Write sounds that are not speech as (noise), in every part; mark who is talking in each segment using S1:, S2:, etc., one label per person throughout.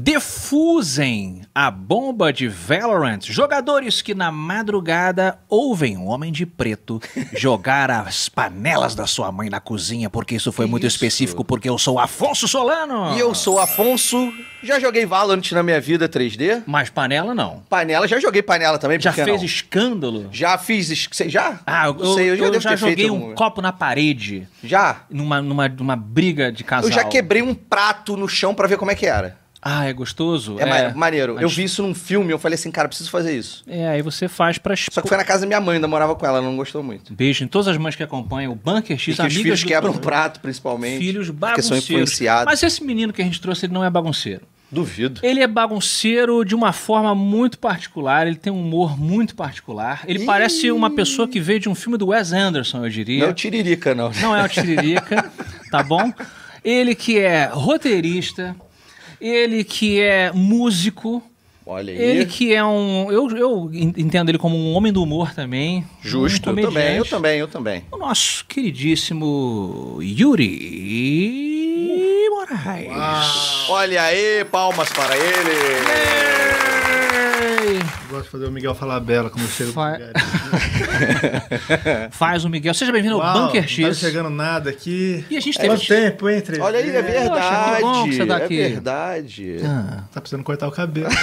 S1: Defusem a bomba de Valorant. Jogadores que na madrugada ouvem um homem de preto (laughs) jogar as panelas da sua mãe
S2: na cozinha, porque isso foi muito isso. específico, porque eu sou Afonso Solano. E eu sou Afonso. Já joguei Valorant na minha vida 3D. Mas panela não. Panela, já joguei panela também. Já fez não? escândalo? Já fiz. Sei, já? Ah, eu, sei, eu, eu, eu já, joguei um copo na parede. Já? Numa, numa, numa briga de casal. Eu já quebrei um prato no chão para ver como é que era. Ah, é gostoso? É, é. maneiro. Eu vi isso num filme, eu falei assim, cara, preciso fazer isso. É, aí você faz pra... Só que foi na casa da minha mãe, ainda morava com ela, ela não gostou muito.
S1: Beijo em todas as mães que acompanham, o Bunker X, e que os filhos quebram prato,
S2: principalmente. Filhos bagunceiros. Porque são influenciados. Mas
S1: esse menino que a gente trouxe, ele não é bagunceiro. Duvido. Ele é bagunceiro de uma forma muito particular, ele tem um humor muito particular. Ele Ih... parece uma pessoa que veio de um filme do Wes Anderson, eu diria. Não é o Tiririca, não. Não é o Tiririca, tá bom? Ele que é roteirista ele que é músico. Olha aí. Ele que é um. Eu, eu entendo ele como um homem do humor também. Justo, um eu também, eu
S2: também, eu também.
S1: O nosso queridíssimo
S3: Yuri
S2: Moraes. Uau. Olha aí, palmas para ele. Yeah. É.
S3: Gosto de fazer o Miguel falar bela quando
S1: chega. Fa... (laughs) Faz o Miguel. Seja bem-vindo ao Bunker X. Não tá chegando
S3: nada aqui. E a gente teve. É, tempo entre. Olha aí, é verdade. Poxa, que bom que você tá é aqui. É verdade. Ah. Tá precisando cortar o cabelo. (laughs)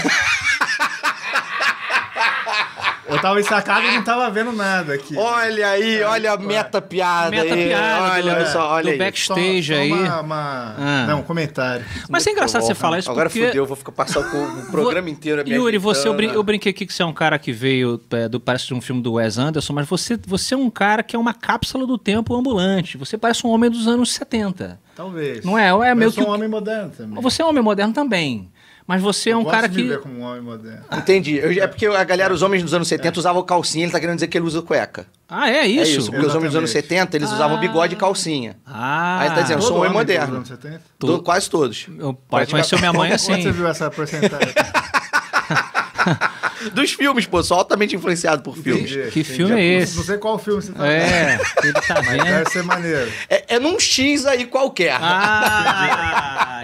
S3: Eu tava ensacado e não tava vendo nada aqui. Olha aí, é, olha a meta piada meta aí. Piada olha só, olha do aí. backstage aí. Uma, uma... Ah. Não, um comentário. Mas é engraçado bom, você falar isso Agora porque... fudeu, vou ficar passar o programa inteiro aqui. Yuri, você, eu, brin eu
S1: brinquei aqui que você é um cara que veio é, do, parece de um filme do Wes Anderson, mas você, você é um cara que é uma cápsula do tempo ambulante. Você parece um homem dos anos 70.
S2: Talvez. Não é? é meio eu sou que... um homem moderno também.
S1: Você é um homem moderno também.
S2: Mas você é um cara que. Ver
S3: como um homem moderno.
S2: Entendi. Eu, é porque a galera, os é. homens dos anos 70 é. usavam calcinha, ele tá querendo dizer que ele usa cueca.
S3: Ah, é isso? É isso, porque Exatamente. os homens dos anos
S2: 70, eles ah. usavam bigode e ah. calcinha.
S3: Ah. Aí ele tá dizendo, sou um homem moderno. Dos anos 70?
S2: Todo, quase todos. Meu pai conheceu minha mãe (laughs) assim. Quando você viu
S3: essa porcentagem? (laughs)
S2: Dos filmes, pô, sou altamente influenciado por filmes. Entendi, que filme é esse? Não sei qual filme você tá é, vendo. É, ele tá vendo. Mas deve
S3: ser maneiro.
S2: É, é num X aí qualquer. Ah, (laughs)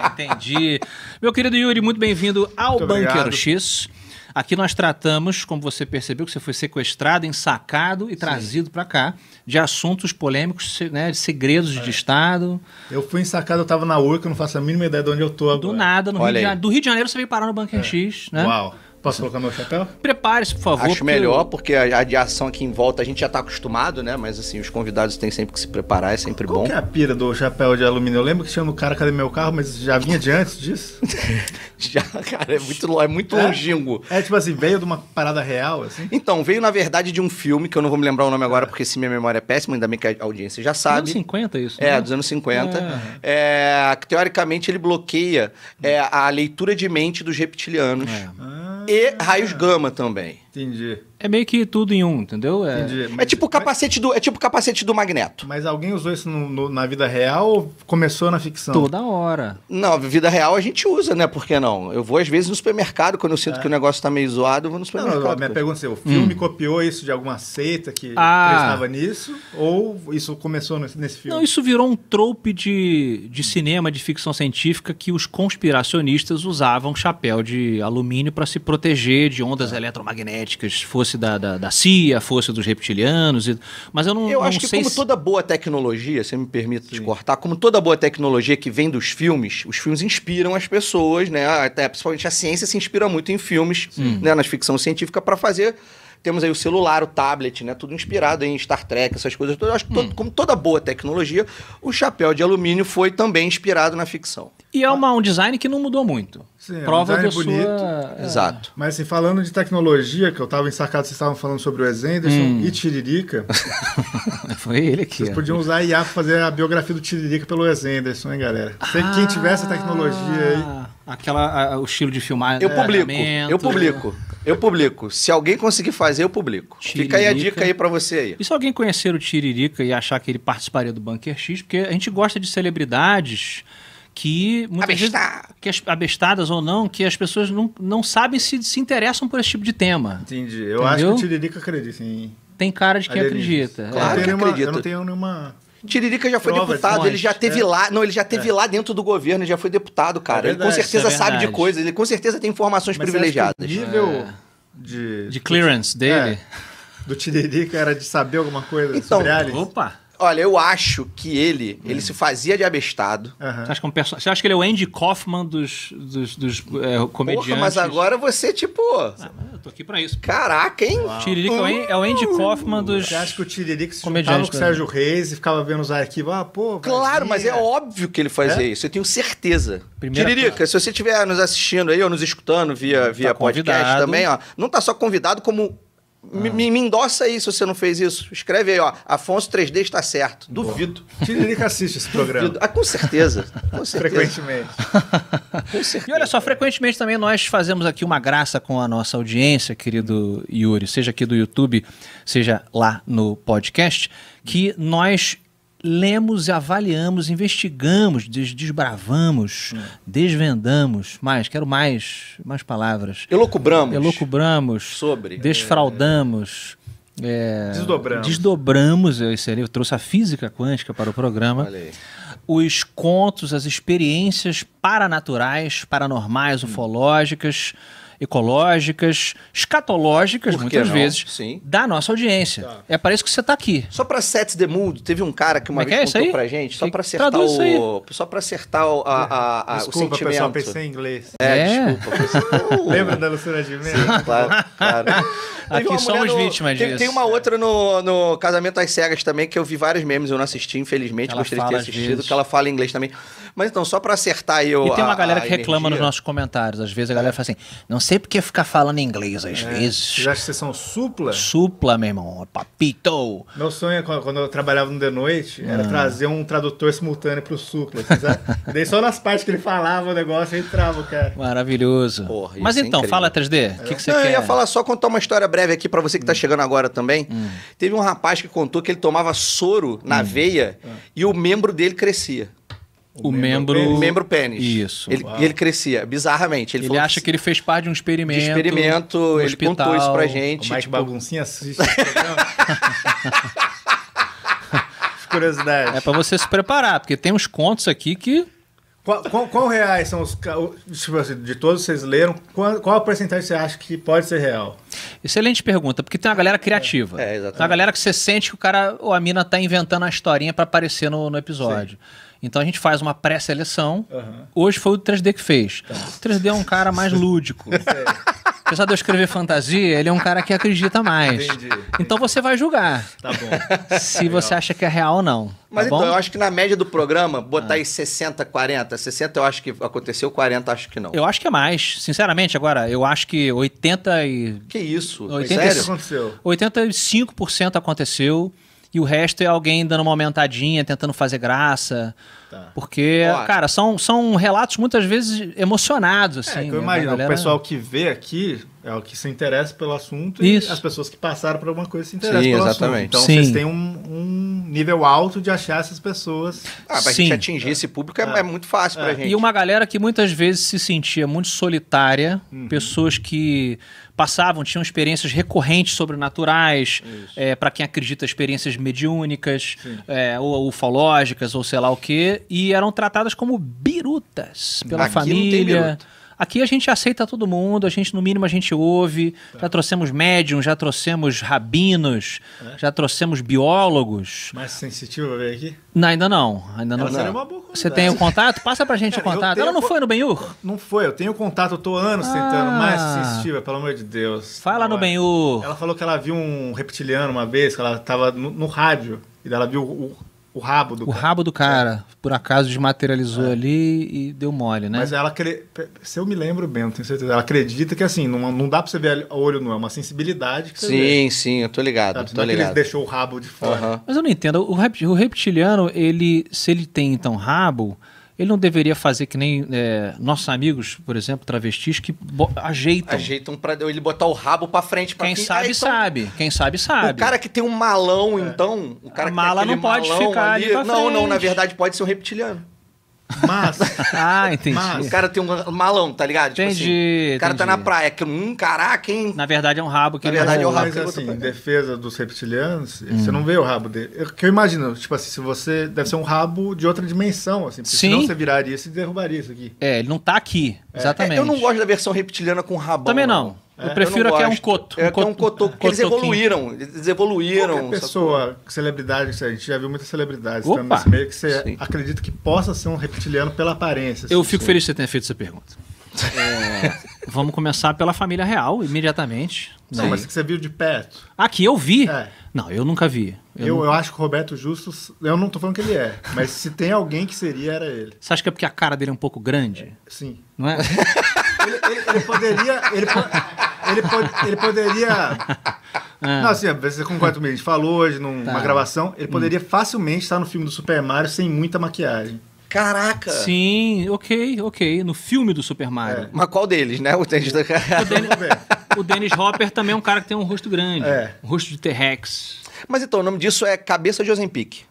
S2: Entendi. Meu querido
S1: Yuri, muito bem-vindo ao Bunker X. Aqui nós tratamos, como você percebeu, que você foi sequestrado, ensacado e Sim. trazido para cá, de assuntos polêmicos, né, de segredos é. de
S3: Estado. Eu fui ensacado, eu estava na URCA, não faço a mínima ideia de onde eu tô agora. Do nada, no Rio de Janeiro,
S1: do Rio de Janeiro você veio parar no Bunker é. X, né? Uau.
S3: Posso colocar meu chapéu?
S1: Prepare-se, por
S3: favor. Acho melhor, eu...
S2: porque a radiação aqui em volta a gente já está acostumado, né? Mas assim, os convidados têm sempre que se preparar, é sempre Qual bom. Qual
S3: que é a pira do chapéu de alumínio? Eu lembro que tinha no cara, cadê meu carro, mas já vinha de antes disso? (laughs) já, cara, é muito, é muito é, longínquo. É tipo assim, veio de uma parada real, assim? Então, veio
S2: na verdade de um filme, que eu não vou me lembrar o nome agora, porque se minha memória é péssima, ainda bem que a audiência já sabe. Dos anos 50 isso, É, né? dos anos 50. É. É, teoricamente ele bloqueia é, a leitura de mente dos reptilianos. É. Ah e raios gama também.
S3: Entendi. É meio que tudo em um, entendeu? É, Entendi. É
S2: mas, tipo é tipo o capacete mas... do, é tipo capacete do Magneto.
S3: Mas alguém usou isso no, no, na vida real ou começou na ficção? Toda hora. Não, vida real a gente usa, né? Por que
S2: não? Eu vou às vezes no supermercado quando eu sinto é. que o negócio tá meio zoado, eu vou no supermercado. Não, não minha pergunta
S3: é: o filme hum. copiou isso de alguma seita que ah. prestava nisso ou isso começou nesse, nesse filme? Não, isso
S1: virou um trope de, de cinema de ficção científica que os conspiracionistas usavam chapéu de alumínio para se proteger de ondas é. eletromagnéticas fosse da, da, da CIA, fosse dos reptilianos. E... Mas eu não Eu não acho que, como se... toda
S2: boa tecnologia, se me permite te cortar, como toda boa tecnologia que vem dos filmes, os filmes inspiram as pessoas, né? Até, principalmente a ciência se inspira muito em filmes, né? nas ficção científica, para fazer temos aí o celular, o tablet, né? Tudo inspirado em Star Trek, essas coisas eu Acho que, hum. como toda boa tecnologia, o chapéu de alumínio foi também inspirado na ficção.
S3: E é uma, um design que não mudou muito. Sim, é Prova um da bonito. Sua... É. Exato. Mas assim, falando de tecnologia, que eu estava ensacado, vocês estavam falando sobre o Ezenderson hum. e Tiririca. (laughs) Foi ele que... Vocês podiam usar a IA para fazer a biografia do Tiririca pelo Ezenderson, hein, galera? ah. Quem tiver essa tecnologia aí... Ah, aquela, a, o estilo de filmar... Eu publico, eu publico.
S2: Eu publico. Se alguém conseguir fazer, eu publico. Tiririca. Fica aí a dica aí para você aí.
S1: E se alguém conhecer o Tiririca e achar que ele participaria do Bunker X, porque a gente gosta de celebridades que muitas vezes que as, abestadas ou não, que as pessoas não, não sabem se se interessam por esse tipo de tema.
S3: Entendi. Eu Entendeu? acho que o Tiririca acredita em
S2: tem cara de quem acredita. Claro é. que acredita. Eu não tenho nenhuma Tiririca já foi deputado, ele já teve é. lá. Não, ele já é. teve é. lá dentro do governo, já foi deputado, é cara. É verdade, ele com certeza é sabe de coisas, ele com certeza tem informações Mas privilegiadas. o nível
S3: de, de clearance dele. do Tiririca era de saber alguma coisa então, sobre Então, Opa!
S2: Olha, eu acho que ele, hum. ele é. se fazia de abestado. Uhum.
S1: Você, acha que é um você acha que ele é o Andy Kaufman dos, dos, dos é, comediantes?
S3: Porra, mas
S2: agora você, tipo... Ah, eu tô aqui pra isso. Caraca, hein? Uau. Tiririca uh, é
S3: o Andy Kaufman dos Você acha que o Tiririca se comediantes, com o Sérgio Reis e ficava vendo os arquivos? Ah,
S2: pô... Claro, mas é, óbvio que ele fazia é? isso. Eu tenho certeza. Primeira Tiririca,
S3: coisa. se você estiver nos
S2: assistindo aí ou nos escutando via, via tá podcast também, ó, não tá só convidado como ah. Me, me endossa aí se você não fez isso. Escreve aí, ó. Afonso 3D está certo. Duvido. Tiririca assiste esse programa. Duvido. Ah, com certeza. Com (laughs) certeza. Frequentemente. com certeza. E olha só,
S1: frequentemente também nós fazemos aqui uma graça com a nossa audiência, querido Yuri, seja aqui do YouTube, seja lá no podcast, que nós lemos, avaliamos, investigamos, des desbravamos, hum. desvendamos. Mais, quero mais, mais palavras. Elocubramos. Elocubramos. Sobre. É. Desfraudamos. É... desdobramos. Desdobramos, eu, eu trouxe a física quântica para o programa. Olha os contos, as experiências paranaturais, paranormais, hum. ufológicas ecológicas, escatológicas, muitas vezes,
S2: Sim. da nossa audiência. Tá. É para isso que você está aqui. Só para set the mood, teve um cara que uma Como é vez é contou aí? gente, só para acertar o... Só para acertar o, a, a, a, desculpa, o sentimento. Pessoal, pensei em inglês. É, é. desculpa. (laughs) Lembra da Luciana de Mello? Sim, claro, claro. (laughs) aqui somos no... vítimas tem, disso. Tem uma outra no, no Casamento às Cegas também, que eu vi vários memes, eu não assisti, infelizmente, ela gostaria de ter assistido, que ela fala inglês também. Mas então, só para acertar aí o... E tem uma galera que reclama nos nossos
S1: comentários, às vezes a galera fala assim, não sei sei porque ficar falando inglês às é. vezes. Já
S3: que vocês são supla?
S1: Supla, meu irmão. É
S3: papito. Meu sonho, é quando eu trabalhava no The Noite, era ah. trazer um tradutor simultâneo pro supla. Assim, (laughs) Dei só nas partes que ele falava o negócio, eu entrava, cara.
S2: Maravilhoso. Porra, Mas é então, é fala 3D. O que, que você Não, quer? Eu ia falar só contar uma história breve aqui para você que tá hum. chegando agora também. Hum. Teve um rapaz que contou que ele tomava soro na hum. veia ah. e o membro dele crescia.
S1: O, o membro... membro... membro pênis. Isso. Ele, ele
S2: crescia, bizarramente. Ele, ele acha que... que... ele fez parte de um experimento.
S3: De experimento, ele hospital, contou isso pra gente. mais tipo... Baguncinha assiste (laughs) Curiosidade. É pra você se preparar, porque tem uns contos aqui que... Qual, qual, reais são os... Tipo assim, de todos vocês leram, qual, qual a porcentagem você acha que pode ser real? Excelente pergunta, porque tem uma galera é. criativa. É, é exatamente. Tem
S1: uma galera que você sente que o cara ou a mina tá inventando a historinha para aparecer no, no episódio. Sim. Então a gente faz uma pré-seleção. Uhum. Hoje foi o 3D que fez. O tá. 3D é um cara mais lúdico. (laughs) É. Apesar de eu escrever fantasia, ele é um cara que acredita mais. Entendi, entendi. Então você vai julgar. Tá bom. Se você acha que é real ou não. Tá Mas tá então, bom? eu
S2: acho que na média do programa, botar ah. aí 60, 40. 60 eu acho que aconteceu, 40 acho que não. Eu acho que é
S1: mais. Sinceramente, agora, eu acho que 80 e...
S3: Que isso? 80... Sério?
S1: 85% aconteceu. E o resto é alguém dando uma aumentadinha, tentando fazer graça. Tá. Porque, Ó, cara, são, são relatos muitas vezes emocionados, é, assim. É, que eu né? imagino, galera... o pessoal
S3: que vê aqui é o que se interessa pelo assunto Isso. e as pessoas que passaram por alguma coisa se interessam Sim, pelo exatamente. assunto. Então Sim. vocês têm um, um, nível alto de achar essas pessoas. Ah, pra Sim. gente atingir é. esse público é, é, é muito fácil é. pra gente. E uma
S1: galera que muitas vezes se sentia muito solitária, uhum. pessoas que passavam, tinham experiências recorrentes sobrenaturais, é, para quem acredita, experiências mediúnicas, é, ou ufológicas, ou sei lá o quê, e eram tratadas como birutas pela Aqui família. Não tem biruta. Aqui a gente aceita todo mundo, a gente, no mínimo, a gente ouve. Tá. Já trouxemos médiums, já trouxemos rabinos, é. já trouxemos biólogos.
S3: Mais sensitiva veio aqui?
S1: Não, ainda não.
S3: Ainda não. Você tem o contato? Passa pra gente Cara, o (laughs) contato. Ela não foi no Benhur? Não foi, eu tenho contato, eu tô anos ah. tentando. Mais sensitiva, pelo amor de Deus. Fala não, no Benhur. Ela falou que ela viu um reptiliano uma vez, que ela tava no, no rádio, e ela viu o o rabo do o cara. rabo do
S1: cara, é. por acaso desmaterializou é. ali e deu mole, né? Mas
S3: ela, cre... se eu me lembro bem, tenho certeza, ela acredita que assim, não, não dá pra você ver a olho nu, é uma sensibilidade que você Sim, vê. sim, eu tô ligado, Sabe? tô é ligado. Ele deixou o rabo de fora. Uhum.
S1: Mas eu não entendo, o, reptiliano, ele, se ele tem então rabo, ele não deveria fazer que nem é, nossos amigos, por exemplo,
S2: travestis, que ajeitam. Ajeitam para ele botar o rabo para frente. Pra quem, quem sabe, ah, então... sabe. Quem sabe, sabe. O cara que tem um malão, é. então... O cara a mala não pode ficar ali, ali Não, não, na verdade pode ser um reptiliano. Mas. (laughs) ah, entendi. Mas... O cara tem um malão, tá ligado? Tipo entendi. Tipo assim, o cara tá entendi. tá na praia. Que, hum, caraca, hein? Na verdade é um rabo que Na verdade é um rabo. Mas assim, em
S3: defesa dos reptilianos, hum. você não vê o rabo dele. Eu, que eu imagino, tipo assim, se você. Deve ser um rabo de outra dimensão, assim. Porque Sim. senão você viraria isso e derrubaria isso aqui.
S2: É, ele não tá aqui. É. Exatamente. É, eu não
S3: gosto da versão reptiliana com rabo Também não. não. É, eu prefiro eu aqui é, é, é um coto. Um é um coto porque eles evoluíram. Eles evoluíram. Qualquer pessoa, celebridade, a gente já viu muitas celebridades Opa, então, meio que você sim. acredita que possa ser um reptiliano pela aparência. Eu assim, fico sim. feliz que
S1: você tenha feito essa pergunta. É. (laughs) Vamos começar pela família real, imediatamente. Não, né? mas que você viu de perto. Ah, que eu vi? É. Não, eu nunca vi.
S3: Eu, eu, eu, acho que o Roberto Justus. Eu não tô falando que ele é, mas se tem alguém que seria, era ele. Você acha que é porque a cara dele é um pouco grande? É. Sim. Não é? ele, ele, ele, poderia. Ele, (laughs) ele, pode, ele poderia. (laughs) Ah. Não, assim, você concorda comigo? A gente falou hoje numa tá. gravação. Ele hum. poderia hum. facilmente estar no filme do Super Mario sem muita maquiagem. Caraca!
S1: Sim, ok, ok. No filme do Super Mario. É. Mas qual
S2: deles, né? (laughs) O Dennis, o Dennis Hopper também é um cara que tem um rosto grande. É. Um rosto de T-Rex. Mas então, o nome disso é Cabeça de Ozempic.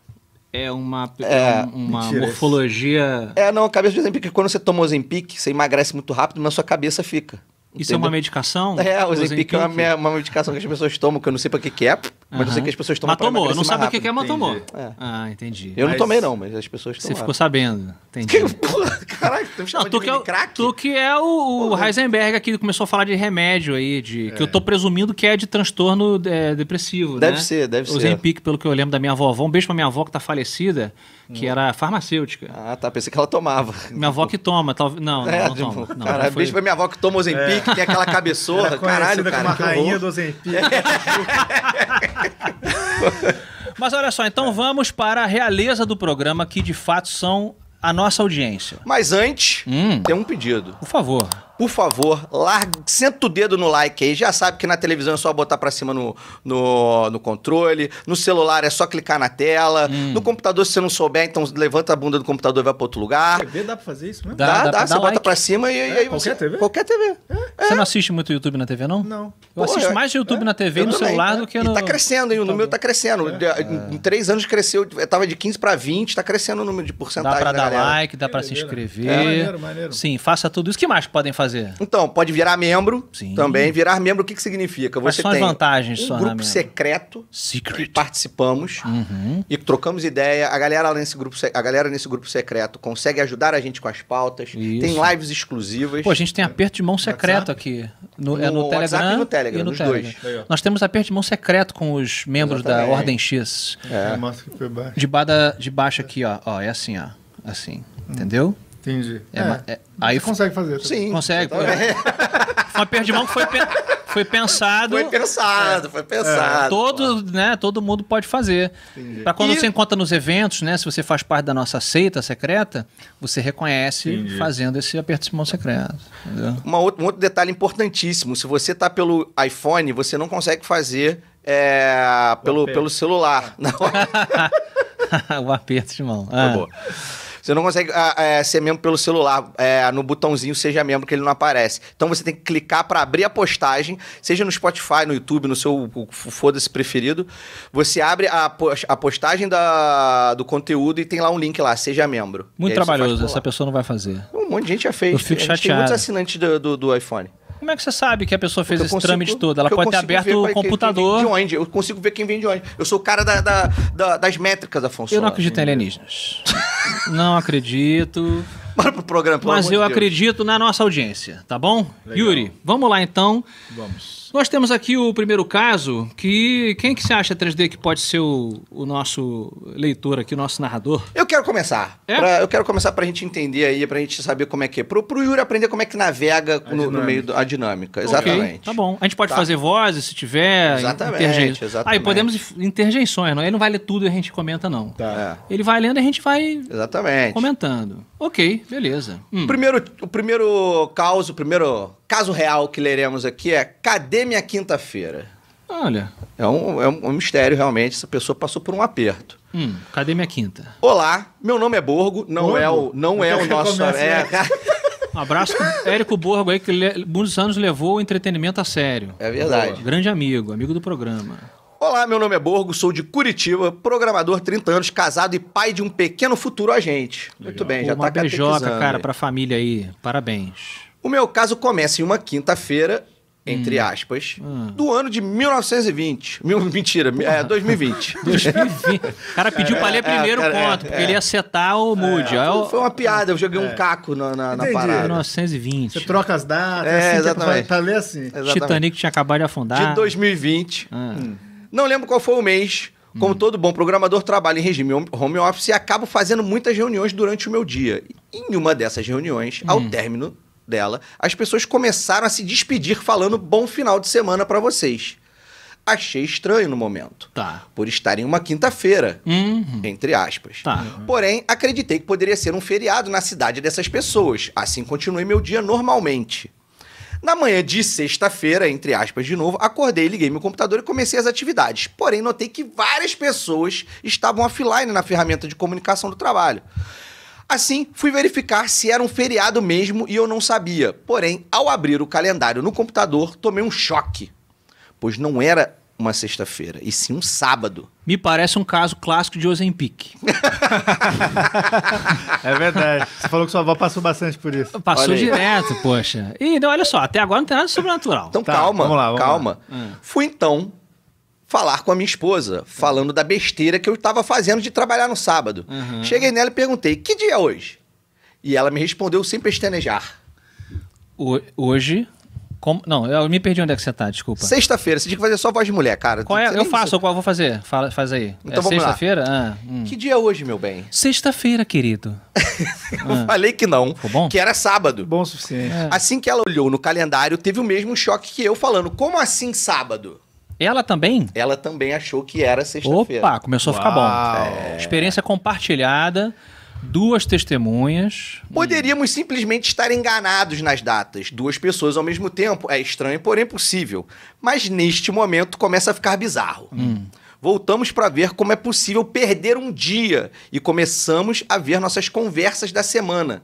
S2: É uma, é, é uma
S1: morfologia.
S2: É, não, cabeça de Ozempic, quando você toma Ozempic, você emagrece muito rápido, mas sua cabeça fica. Isso é uma medicação? É, o Zempic é uma, uma, medicação que as pessoas tomam, que eu não sei pra que, que é, mas uhum. eu sei que as pessoas tomam Matomou, pra eu não sabe pra que, que
S1: é Matomou. É. Ah, entendi. Eu mas... não tomei não, mas as pessoas tomaram. Você ficou sabendo, entendi. porra, caralho, tu me chama de que é, Tu que é o, o Heisenberg aqui, começou a falar de remédio aí, de, é. que eu tô presumindo que é de transtorno é, depressivo, Deve né? ser, deve o ser. O Zempic, pelo que eu lembro da minha avó, um beijo pra minha avó que tá falecida que era farmacêutica. Ah, tá. Pensei que ela tomava. Minha avó que toma. Tal... Não, é, não, não tipo, toma. Não, cara, foi... bicho pra minha avó que toma Ozempic, é. tem aquela cabeçorra. Caralho, cara. Como a rainha
S3: do Ozempic. (laughs)
S1: Mas olha só, então vamos para a realeza do programa, que de
S2: fato são a nossa audiência. Mas antes, hum. tem um pedido. Por favor. Por favor, larga, senta o dedo no like aí. Já sabe que na televisão é só botar pra cima no, no, no controle. No celular é só clicar na tela. Hum. No computador, se você não souber, então levanta a bunda do computador e vai pra outro lugar.
S3: TV dá pra fazer isso mesmo? Dá, dá. dá, dá você bota like. pra
S2: cima e, é, e aí qualquer você... TV?
S1: Qualquer TV. É. Você não assiste muito YouTube na TV, não? Não. Eu Pô, assisto é, mais
S2: YouTube é. na TV e no também, celular do que no... E tá crescendo, hein? O tá número tá crescendo. É, em três anos cresceu. Tava de 15 pra 20, tá crescendo o número de porcentagem Dá pra dar galera. like,
S1: dá pra se inscrever. Maneiro, maneiro. Sim, faça tudo isso. O que mais podem fazer? fazer?
S2: Então, pode virar membro Sim. também. Virar membro, o que, que significa? Quais Você são tem as vantagens um só grupo secreto Secret. que participamos uhum. e trocamos ideia. A galera, nesse grupo, a galera nesse grupo secreto consegue ajudar a gente com as pautas. Isso. Tem lives exclusivas. Pô, a gente
S1: tem aperto de mão secreto WhatsApp? aqui. No, é no Telegram WhatsApp e no Telegram, e no Telegram. dois. Nós temos aperto de mão secreto com os membros Exatamente. da Ordem X. É. é de, bada, de baixo aqui, ó. ó. É assim, ó. Assim. Hum. Entendeu? Entendi. É, é, é, aí você consegue fazer. Sim. Consegue. Foi tá (laughs) uma mão que foi, pe foi pensado. Foi pensado, foi é. pensado. É, todo, né, todo mundo pode fazer. Para quando e... você encontra nos eventos, né, se você faz parte da nossa seita secreta, você reconhece Entendi. fazendo esse aperto de mão secreto.
S2: Uma outra, um outro detalhe importantíssimo: se você tá pelo iPhone, você não consegue fazer é, pelo, pelo celular. (laughs) Não.
S1: (laughs) o aperto de mão. Ah.
S2: Você não consegue ah, é, ser membro pelo celular, é, no botãozinho seja membro que ele não aparece. Então você tem que clicar para abrir a postagem, seja no Spotify, no YouTube, no seu foda-se preferido. Você abre a, a postagem da, do conteúdo e tem lá um link lá, seja membro. Muito trabalhoso, essa pessoa não vai fazer. Um monte de gente já fez. Eu fico chateado. Tem muitos assinantes do, do, do iPhone. Como é que você sabe que a pessoa fez esse trâmite todo? Ela pode ter aberto o computador. Quem, vem de onde? Eu consigo ver quem vem de onde. Eu sou o cara da, da, da, das métricas, Afonso. Eu não acredito em
S1: alienígenas. (laughs) não acredito. Bora pro programa, pelo Mas eu de
S2: acredito na nossa audiência, tá
S1: bom? Legal. Yuri, vamos lá então. Vamos. Nós temos aqui o primeiro caso, que quem
S2: que você acha 3D
S1: que pode ser o, o nosso leitor aqui, o nosso narrador?
S4: Eu
S2: quero começar. É? Pra, eu quero começar pra gente entender aí, pra gente saber como é que é. Pro, pro Yuri aprender como é que navega no, no, meio da dinâmica. Exatamente. Okay, tá bom. A gente pode tá. fazer vozes, se tiver. Exatamente, interje... exatamente. Aí podemos
S1: interjeições, não? Ele não vai ler tudo e a gente comenta, não. Tá. É.
S2: Ele vai lendo e a gente vai... Exatamente.
S1: Comentando. Ok, beleza.
S2: Hum. primeiro, o primeiro caos, o primeiro caso real que leremos aqui é Cadê minha quinta-feira? Olha. É, é um, é um mistério, realmente. Essa pessoa passou por um aperto. Hum, cadê minha quinta? Olá, meu nome é Borgo, não Borgo? é o, não é o nosso. É... (laughs) Um abraço pro Érico Borgo aí, que
S1: le... muitos anos levou o entretenimento a sério. É verdade. Boa. Grande amigo, amigo do programa.
S2: Olá, meu nome é Borgo, sou de Curitiba, programador 30 anos, casado e pai de um pequeno futuro agente. Legal. Muito bem, Pô, já tá uma tá beijoca cara, pra família aí. Parabéns. O meu caso começa em uma quinta-feira, entre hum. aspas, hum. do ano de 1920. Mil, mentira, Porra. é 2020. 2020. (laughs) O cara pediu é, pra ler é, primeiro o é, ponto, é, porque ele ia é. setar o mood. Eu... É, foi uma piada, eu joguei um caco na, na, na parada.
S1: 1920. Você troca as datas, é, assim, tipo, exatamente. Pra, ler assim. Exatamente. Titanic tinha acabado de afundar. De
S2: 2020. Ah. Hum. Não lembro qual foi o mês. Como hum. todo bom programador, trabalho em regime home office e acabo fazendo muitas reuniões durante o meu dia. Em uma dessas reuniões, ao hum. término dela, as pessoas começaram a se despedir falando bom final de semana para vocês. Achei estranho no momento. Tá. Por estar em uma quinta-feira, uhum. entre aspas. Tá. Porém, acreditei que poderia ser um feriado na cidade dessas pessoas. Assim continuei meu dia normalmente. Na manhã de sexta-feira, entre aspas de novo, acordei, liguei meu computador e comecei as atividades. Porém, notei que várias pessoas estavam offline na ferramenta de comunicação do trabalho. Assim, fui verificar se era um feriado mesmo e eu não sabia. Porém, ao abrir o calendário no computador, tomei um choque, pois não era uma sexta-feira, e sim um sábado.
S1: Me parece um caso clássico de Ozempic.
S3: (laughs) é verdade. Você falou que sua avó passou bastante por isso. Passou direto, poxa. E não, olha só, até agora não tem nada sobrenatural. Então tá, calma, vamos lá, vamos calma. Lá. Ah. Fui então
S2: falar com a minha esposa, tá. falando da besteira que eu estava fazendo de trabalhar no sábado. Uhum. Cheguei nela e perguntei: que dia é hoje? E ela me respondeu sem pestanejar.
S1: O, hoje. Como? Não, eu me perdi onde é que você tá, desculpa.
S2: Sexta-feira, você tinha que fazer só voz de mulher, cara. Qual é? Eu faço, qual eu vou fazer? Fala, faz aí. Então é sexta-feira? Ah, hum. Que dia é hoje, meu bem?
S1: Sexta-feira, querido. (laughs)
S2: eu ah. falei que não. Ficou bom? Que era sábado. Bom o suficiente. É. Assim que ela olhou no calendário, teve o mesmo choque que eu, falando: como assim sábado? Ela também? Ela também achou que era sexta-feira. Opa, começou a ficar bom. É...
S1: Experiência compartilhada duas testemunhas.
S2: Poderíamos simplesmente estar enganados nas datas. Duas pessoas ao mesmo tempo é estranho, porém possível. Mas neste momento começa a ficar bizarro. Hum. Voltamos para ver como é possível perder um dia e começamos a ver nossas conversas da semana.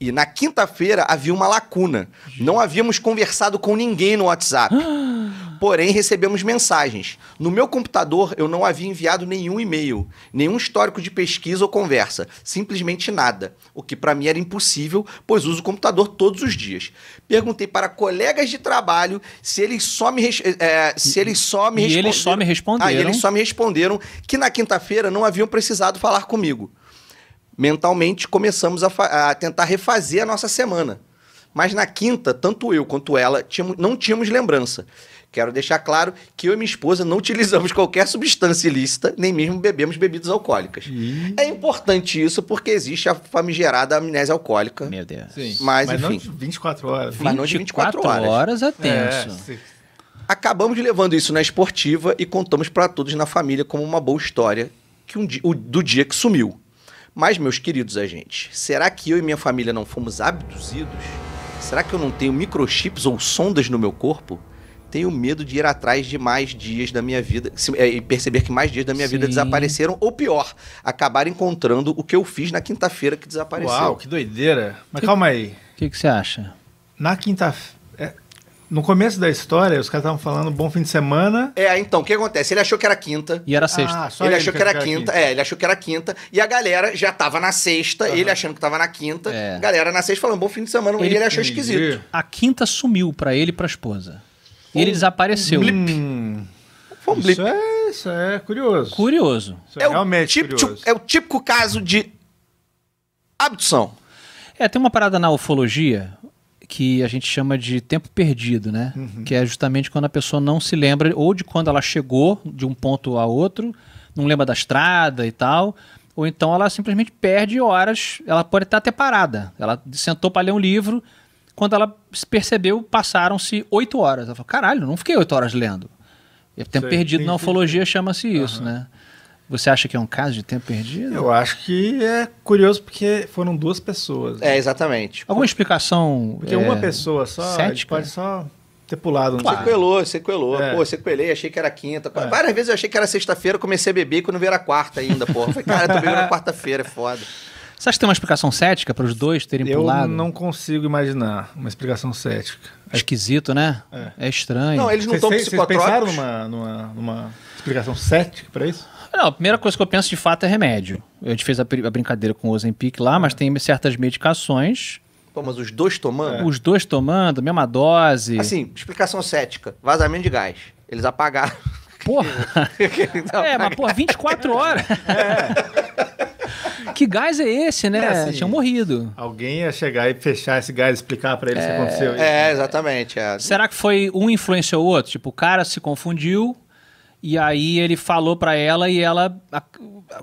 S2: E na quinta-feira havia uma lacuna. Não havíamos conversado com ninguém no WhatsApp. (gasps) Porém, recebemos mensagens. No meu computador, eu não havia enviado nenhum e-mail, nenhum histórico de pesquisa ou conversa, simplesmente nada, o que para mim era impossível, pois uso o computador todos os dias. Perguntei para colegas de trabalho se eles só me, é, se eles só me e responderam. eles só me responderam. Ah, eles só me responderam que na quinta-feira não haviam precisado falar comigo. Mentalmente, começamos a, a tentar refazer a nossa semana mas na quinta, tanto eu quanto ela tínhamos, não tínhamos lembrança. Quero deixar claro que eu e minha esposa não (laughs) utilizamos qualquer substância ilícita, nem mesmo bebemos bebidas alcoólicas. Ih. É importante isso porque existe a famigerada amnésia alcoólica. Meu Deus.
S3: Sim. Mas, Mas enfim. não de 24 horas. Mas não de 24 horas. horas é, é tenso. É,
S2: Acabamos levando isso na esportiva e contamos para todos na família como uma boa história que um dia, o, do dia que sumiu. Mas, meus queridos agentes, será que eu e minha família não fomos abduzidos? Será que eu não tenho microchips ou sondas no meu corpo? tenho medo de ir atrás de mais dias da minha vida é, e perceber que mais dias da minha Sim. vida desapareceram, ou pior, acabar encontrando o que eu fiz na quinta-feira que desapareceu. Uau, que
S3: doideira. Mas que, calma aí. O que, que você acha? Na quinta é, No começo da história, os caras estavam falando bom fim de semana.
S2: É, então, o que acontece? Ele achou que era quinta. E era sexta. Ah, só ele, ele achou que era, que era quinta. quinta. É, ele achou que era quinta. E a galera já tava na sexta, uhum. ele achando que tava na quinta. É. Galera na sexta falando bom fim de semana. Ele, ele achou esquisito.
S4: A
S1: quinta sumiu para ele e pra esposa e ele desapareceu. foi um blip. Hum. Isso é, isso é curioso. Curioso. Isso é, é realmente típico, curioso. É o típico caso de abdução. É, tem uma parada na ufologia que a gente chama de tempo perdido, né? Uhum. Que é justamente quando a pessoa não se lembra ou de quando ela chegou de um ponto a outro, não lembra da estrada e tal, ou então ela simplesmente perde horas, ela pode estar até parada. Ela sentou para ler um livro, quando ela percebeu, passaram-se oito horas. Ela falou: caralho, não fiquei oito horas lendo. E tempo Sei, perdido na ufologia chama-se isso, uhum. né? Você acha que é um caso de tempo perdido? Eu acho que é
S3: curioso porque foram duas pessoas.
S2: É, exatamente.
S3: Alguma explicação. Porque é, uma pessoa só cética? pode só ter pulado. Claro.
S2: Sequelou, sequelou. É. Pô, sequelei, achei que era quinta. É. Várias vezes eu achei que era sexta-feira, comecei a beber quando veio era quarta ainda, pô, Falei, cara, tô bebendo na quarta-feira, é foda.
S3: Você acha que tem uma explicação cética para os dois terem eu pulado? Eu não consigo imaginar uma explicação
S1: cética. É Esquisito, né? É, é estranho. Não, eles
S3: não estão psicotrópicos. Vocês pensaram numa, numa, numa
S1: explicação cética para isso? Não, a primeira coisa que eu penso de fato é remédio. A gente fez a, a brincadeira com o Ozempic lá, mas é. tem certas medicações
S2: Pô, mas os dois tomando? É. Os
S1: dois tomando,
S2: mesma dose. Assim, explicação cética. Vazamento de gás. Eles apagaram. Porra! apagaram. (laughs) É, mas
S1: porra, 24 horas. É
S2: que gás
S3: é esse, né? É assim, Tinha morrido. Alguém ia chegar e fechar esse gás e explicar para ele o é... que aconteceu. É, exatamente. É.
S1: Será que foi um influenciou o outro? Tipo, o cara se confundiu e aí ele falou para ela e ela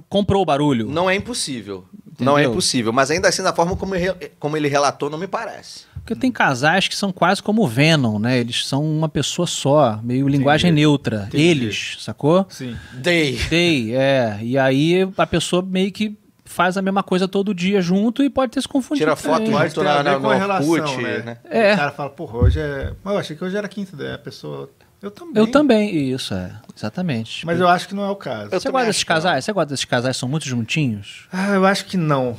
S2: comprou o barulho. Não é impossível. Entendeu? Não é impossível. Mas ainda assim, da forma como, ele, como ele relatou, não me parece.
S1: Porque tem casais que são quase como Venom, né? Eles são uma pessoa só, meio Entendi. linguagem neutra. Entendi. Eles, sacou? Sim. They. They, é. E aí a pessoa meio que faz a mesma coisa todo dia junto e pode ter se confundido. Tira foto mais junto na, na, no relação, né? né?
S3: É. O cara fala, porra, hoje é... Mas eu achei que hoje era quinta, daí né? a pessoa... Eu também. Eu
S1: também, isso, é. Exatamente.
S3: Mas eu acho que não é o caso. Eu Você gosta desses casais? Você gosta desses casais? São muito juntinhos? Ah, eu acho que não.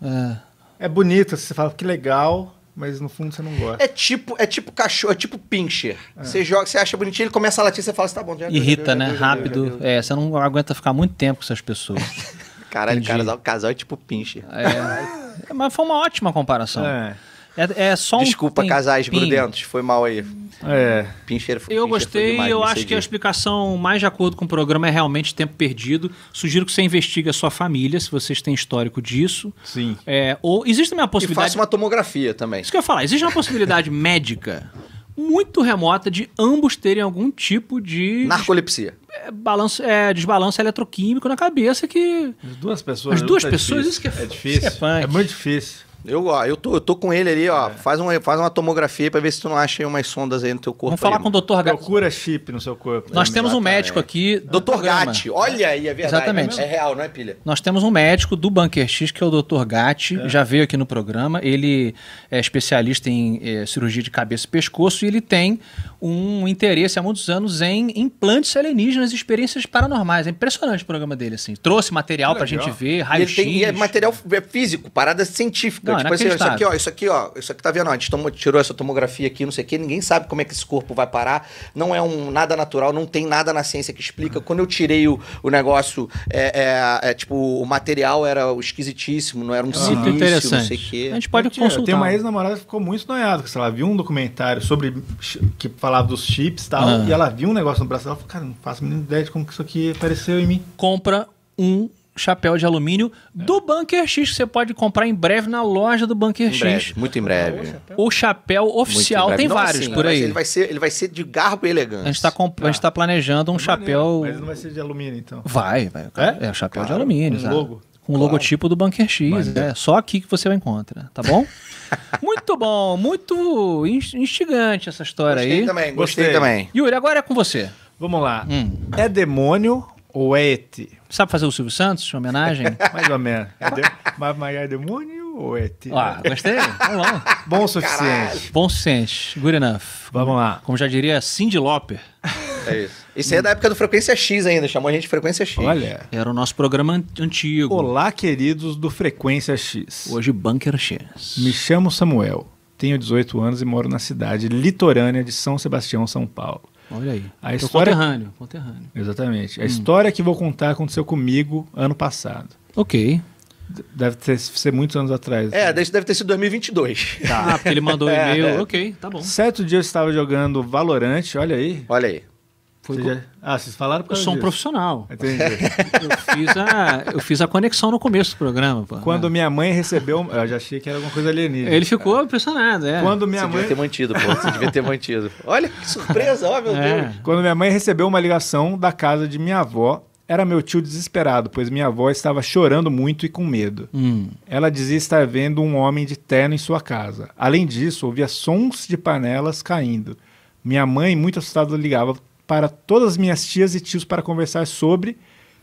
S3: É. É bonito, você fala que legal, mas no fundo você não gosta. É
S2: tipo, é tipo cachorro, é tipo pincher. É. Você joga, você acha bonitinho, ele começa a latir, você fala, assim, tá bom, já Irrita, já deu, já né? Rápido.
S1: é, você não aguenta ficar muito tempo com essas pessoas. (laughs) Caralho, Entendi. casal, casal é tipo pincher.
S2: É.
S1: (laughs) é, mas foi uma ótima comparação. É. É, é só um... Desculpa, casais ping. grudentos,
S2: foi mal aí. É. Pincheiro foi Eu pincheiro gostei, foi demais, eu acho que a
S1: explicação mais de acordo com o programa é realmente tempo perdido. Sugiro que você investigue a sua família, se vocês têm histórico disso. Sim. É, ou existe uma possibilidade. E faça
S2: uma tomografia também. Isso que
S1: eu ia falar, existe uma possibilidade (laughs)
S2: médica
S1: muito remota de ambos terem algum tipo de. Narcolepsia. É, balanço, é, desbalanço eletroquímico na cabeça que. As duas pessoas. As duas tá pessoas, é difícil. isso que é, é
S2: difícil. É, é, muito difícil. Eu, ó, eu, tô, eu tô com ele ali, ó. É. Faz, uma, faz uma tomografia para ver se tu não acha aí umas sondas aí no teu corpo. Vamos falar aí, com o
S3: Dr. Gatti. Procura chip no seu corpo. Nós temos um médico aqui. Do Dr. Gatti, olha aí, é verdade. Exatamente. Né? É real, não é pilha.
S2: Nós temos um médico do Bunker X, que
S1: é o Dr. Gatti, é. já veio aqui no programa. Ele é especialista em é, cirurgia de cabeça e pescoço e ele tem um interesse há muitos anos em implantes alienígenas e experiências paranormais. É impressionante o programa dele, assim. Trouxe material para a gente ver, raio-x. E, e é material
S2: é físico, parada científica. Não, é tipo assim, isso aqui, ó, isso aqui, ó, isso aqui tá vendo, ó, a gente tomou, tirou essa tomografia aqui, não sei o quê, ninguém sabe como é que esse corpo vai parar, não é um nada natural, não tem nada na ciência que explica. Quando eu tirei o, o negócio, é, é, é, tipo, o material era esquisitíssimo, não era um ah, silício, interessante. não sei o quê. A gente pode eu, consultar. Eu uma
S3: ex-namorada que ficou muito noiada, que ela viu um documentário sobre que falava dos chips e tal, ah. e ela viu um negócio no braço, ela falou, cara, não faço a mínima ideia de como que isso aqui apareceu em mim. Compra um chapéu de alumínio é. do Bunker X,
S1: que você pode comprar em breve na loja do Bunker em X. Breve,
S2: muito em breve.
S1: O chapéu oficial, tem não vários assim, por aí. Ele vai,
S2: ser, ele vai ser de garbo e elegância. A gente está
S1: comp... Tá ah. tá planejando um chapéu. Maneiro,
S3: mas não vai ser de alumínio, então. Vai,
S1: vai. É, é um chapéu claro, de alumínio. Um logo com um o claro. logotipo do Bunker X. Mas... É só aqui que você encontra, tá bom?
S3: (laughs) muito bom, muito
S1: instigante essa história gostei aí. Também, gostei, gostei também. Yuri, agora é com você. Vamos lá. Hum. É demônio Oete. É Sabe fazer o Silvio Santos, uma homenagem? (laughs) Mais ou menos.
S3: Mas Maior Demônio ou Oete? É ah, gostei. Vamos lá. Bom o suficiente. Caralho.
S1: Bom o suficiente. Good enough. Vamos lá. Como já diria Cindy Lopes. É isso. Isso aí é da
S3: época do Frequência
S2: X ainda, chamou a gente de Frequência X. Olha.
S3: Era o nosso programa antigo. Olá, queridos do
S2: Frequência
S3: X. Hoje, Bunker X. Me chamo Samuel, tenho 18 anos e moro na cidade litorânea de São Sebastião, São Paulo. Olha aí. A
S1: então, história... Conterrâneo, conterrâneo. Exatamente.
S3: A hum. história que vou contar aconteceu comigo ano passado. Ok. Deve ter, ser muitos anos atrás.
S2: É, assim. deve ter sido 2022. Tá. Ah, porque ele mandou um (laughs) é, e-mail. É, é. Ok, tá bom.
S3: Certo dia eu estava jogando Valorante. olha aí. Olha aí. Foi você já... Ah, vocês falaram porque eu sou um profissional. Entendi. Eu fiz, a, eu fiz a conexão no começo do programa. Pô. Quando minha mãe recebeu, eu já achei que era alguma coisa alienígena. Ele ficou impressionado, é. Quando minha você mãe... devia ter mantido, pô. Você devia ter mantido. Olha que surpresa, ó, meu é. Deus. Quando minha mãe recebeu uma ligação da casa de minha avó, era meu tio desesperado, pois minha avó estava chorando muito e com medo. Hum. Ela dizia estar vendo um homem de terno em sua casa. Além disso, ouvia sons de panelas caindo. Minha mãe, muito assustada, ligava para todas as minhas tias e tios para conversar sobre.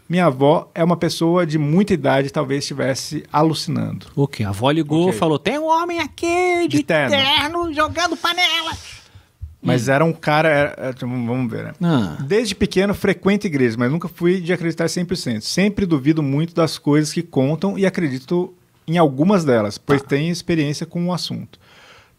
S3: Minha avó é uma pessoa de muita idade, talvez estivesse alucinando. O okay, que? A avó ligou, okay. falou: tem um
S1: homem aqui de, de terno. terno jogando panela.
S2: Mas
S3: hum. era um cara. Era, é, então, vamos ver, né? Ah. Desde pequeno, frequento igreja, mas nunca fui de acreditar 100%. Sempre duvido muito das coisas que contam e acredito em algumas delas, pois tá. tenho experiência com o assunto.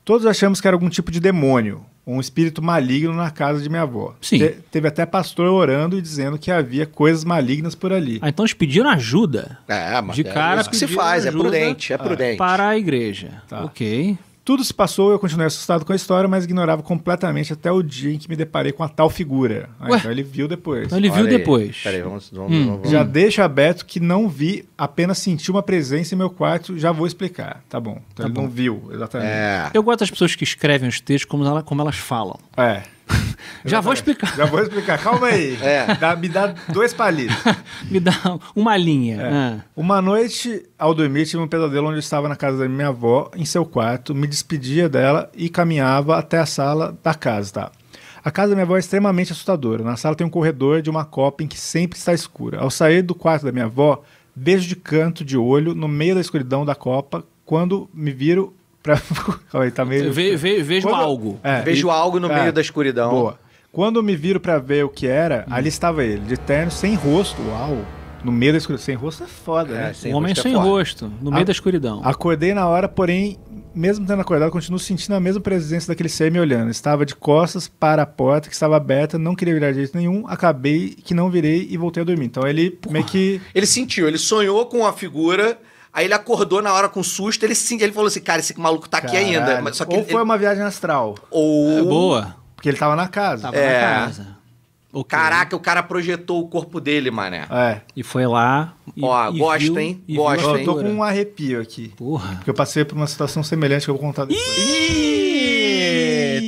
S3: Todos achamos que era algum tipo de demônio, um espírito maligno na casa de minha avó. Sim. Te, teve até pastor orando e dizendo que havia coisas malignas por ali. Ah, então eles pediram ajuda. É, mas de é cara é isso que se faz, é prudente, é prudente. Para a igreja. Tá. Ok. Tudo se passou, eu continuei assustado com a história, mas ignorava completamente até o dia em que me deparei com a tal figura. Ah, então ele viu depois. Então ele Olha viu aí. depois. Peraí, vamos, vamos, hum. vamos. Já deixo aberto que não vi, apenas senti uma presença em meu quarto, já vou explicar. Tá bom. Então tá ele bom. não viu, exatamente. É.
S1: Eu gosto das pessoas que escrevem os textos como, ela, como elas falam. É.
S3: (laughs) Já vou explicar. Já vou explicar. Calma aí. (laughs) É. Dá, me dá dois palitos. (laughs) me dá uma linha. É. Ah. Uma noite, ao dormir, tive um pesadelo onde eu estava na casa da minha avó, em seu quarto, me despedia dela e caminhava até a sala da casa, tá? A casa da minha avó é extremamente assustadora. Na sala tem um corredor de uma copa em que sempre está escura. Ao sair do quarto da minha avó, vejo de canto de olho, no meio da escuridão da copa, quando me viro, Pra... (laughs) tá meio... Ve, ve, vejo Quando... algo. É, vejo e... algo no é. meio da escuridão. Boa. Quando me viro para ver o que era, hum. ali estava ele, de terno, sem rosto. Uau! No meio da escuridão. Sem rosto é foda, é, né? Sem um homem é sem rosto, no meio a... da escuridão. Acordei na hora, porém, mesmo tendo acordado, continuo sentindo a mesma presença daquele ser me olhando. Estava de costas para a porta que estava aberta, não queria virar de jeito nenhum, acabei que não virei e voltei a dormir. Então ele Porra. meio que.
S2: Ele sentiu, ele sonhou com a figura Aí ele acordou na hora com susto, ele sim, ele falou assim: cara, esse maluco tá Caralho. aqui ainda. Mas, só que ou ele, foi uma
S3: viagem astral. Ou. É boa. Porque ele tava na casa. Tava é. na casa.
S2: Okay. Caraca, o cara projetou o corpo dele, mané.
S3: É. E foi lá. Ó, e gosta, viu, hein? Gosta, hein? Eu tô com um arrepio aqui. Porra. Porque eu passei por uma situação semelhante que eu vou contar depois. Ih!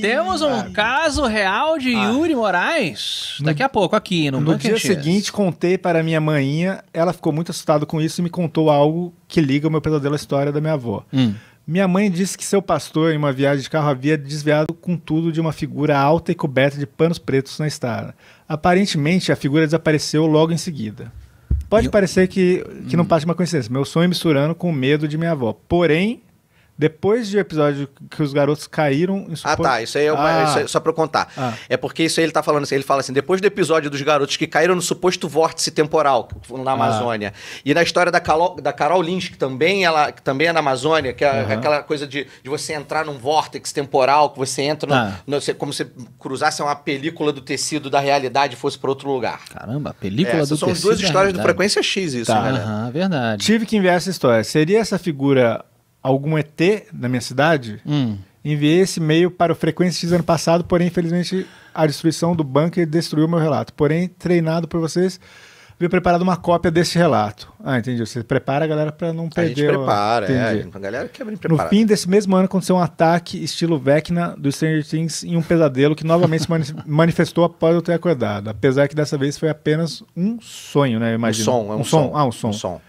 S1: Temos um caso real de ah. Yuri Moraes daqui a pouco aqui no No dia
S3: seguinte, contei para minha mãinha. ela ficou muito assustada com isso e me contou algo que liga o meu pesadelo à história da minha avó. Hum. Minha mãe disse que seu pastor, em uma viagem de carro, havia desviado com tudo de uma figura alta e coberta de panos pretos na estrada. Aparentemente, a figura desapareceu logo em seguida. Pode Eu... parecer que, que hum. não parte uma coincidência, meu sonho misturando com o medo de minha avó. Porém, depois do episódio que os garotos caíram em supor... Ah, tá. Isso
S2: aí é, uma, ah. isso só pra eu contar. Ah. É porque isso aí ele tá falando assim. Ele fala assim: depois do episódio dos garotos que caíram no suposto vórtice temporal na ah. Amazônia. Ah. E na história da, Calo, da Carol Lynch, que também, ela, que também é na Amazônia, que é uhum. aquela coisa de, de você entrar num vórtice temporal, que você entra no, ah. no, como se cruzasse uma película do tecido da realidade e fosse pra outro lugar.
S3: Caramba, película é, do são tecido. São duas histórias do Frequência X, isso, né? tá. né? Uhum, verdade. Tive que enviar essa história. Seria essa figura algum ET na minha cidade, hum. enviei esse e-mail para o Frequência X ano passado, porém, infelizmente, a destruição do bunker destruiu meu relato. Porém, treinado por vocês, vi preparado uma cópia desse relato. Ah, entendi. Você prepara a galera para não perder. A gente prepara, o... é, a galera quebra bem No fim desse mesmo ano aconteceu um ataque estilo Vecna do Stranger Things em um pesadelo que novamente se mani (laughs) manifestou após eu ter acordado. Apesar que dessa vez foi apenas um sonho, né? Imagina. Um som, é um, um som. som. Ah, um som. Um som.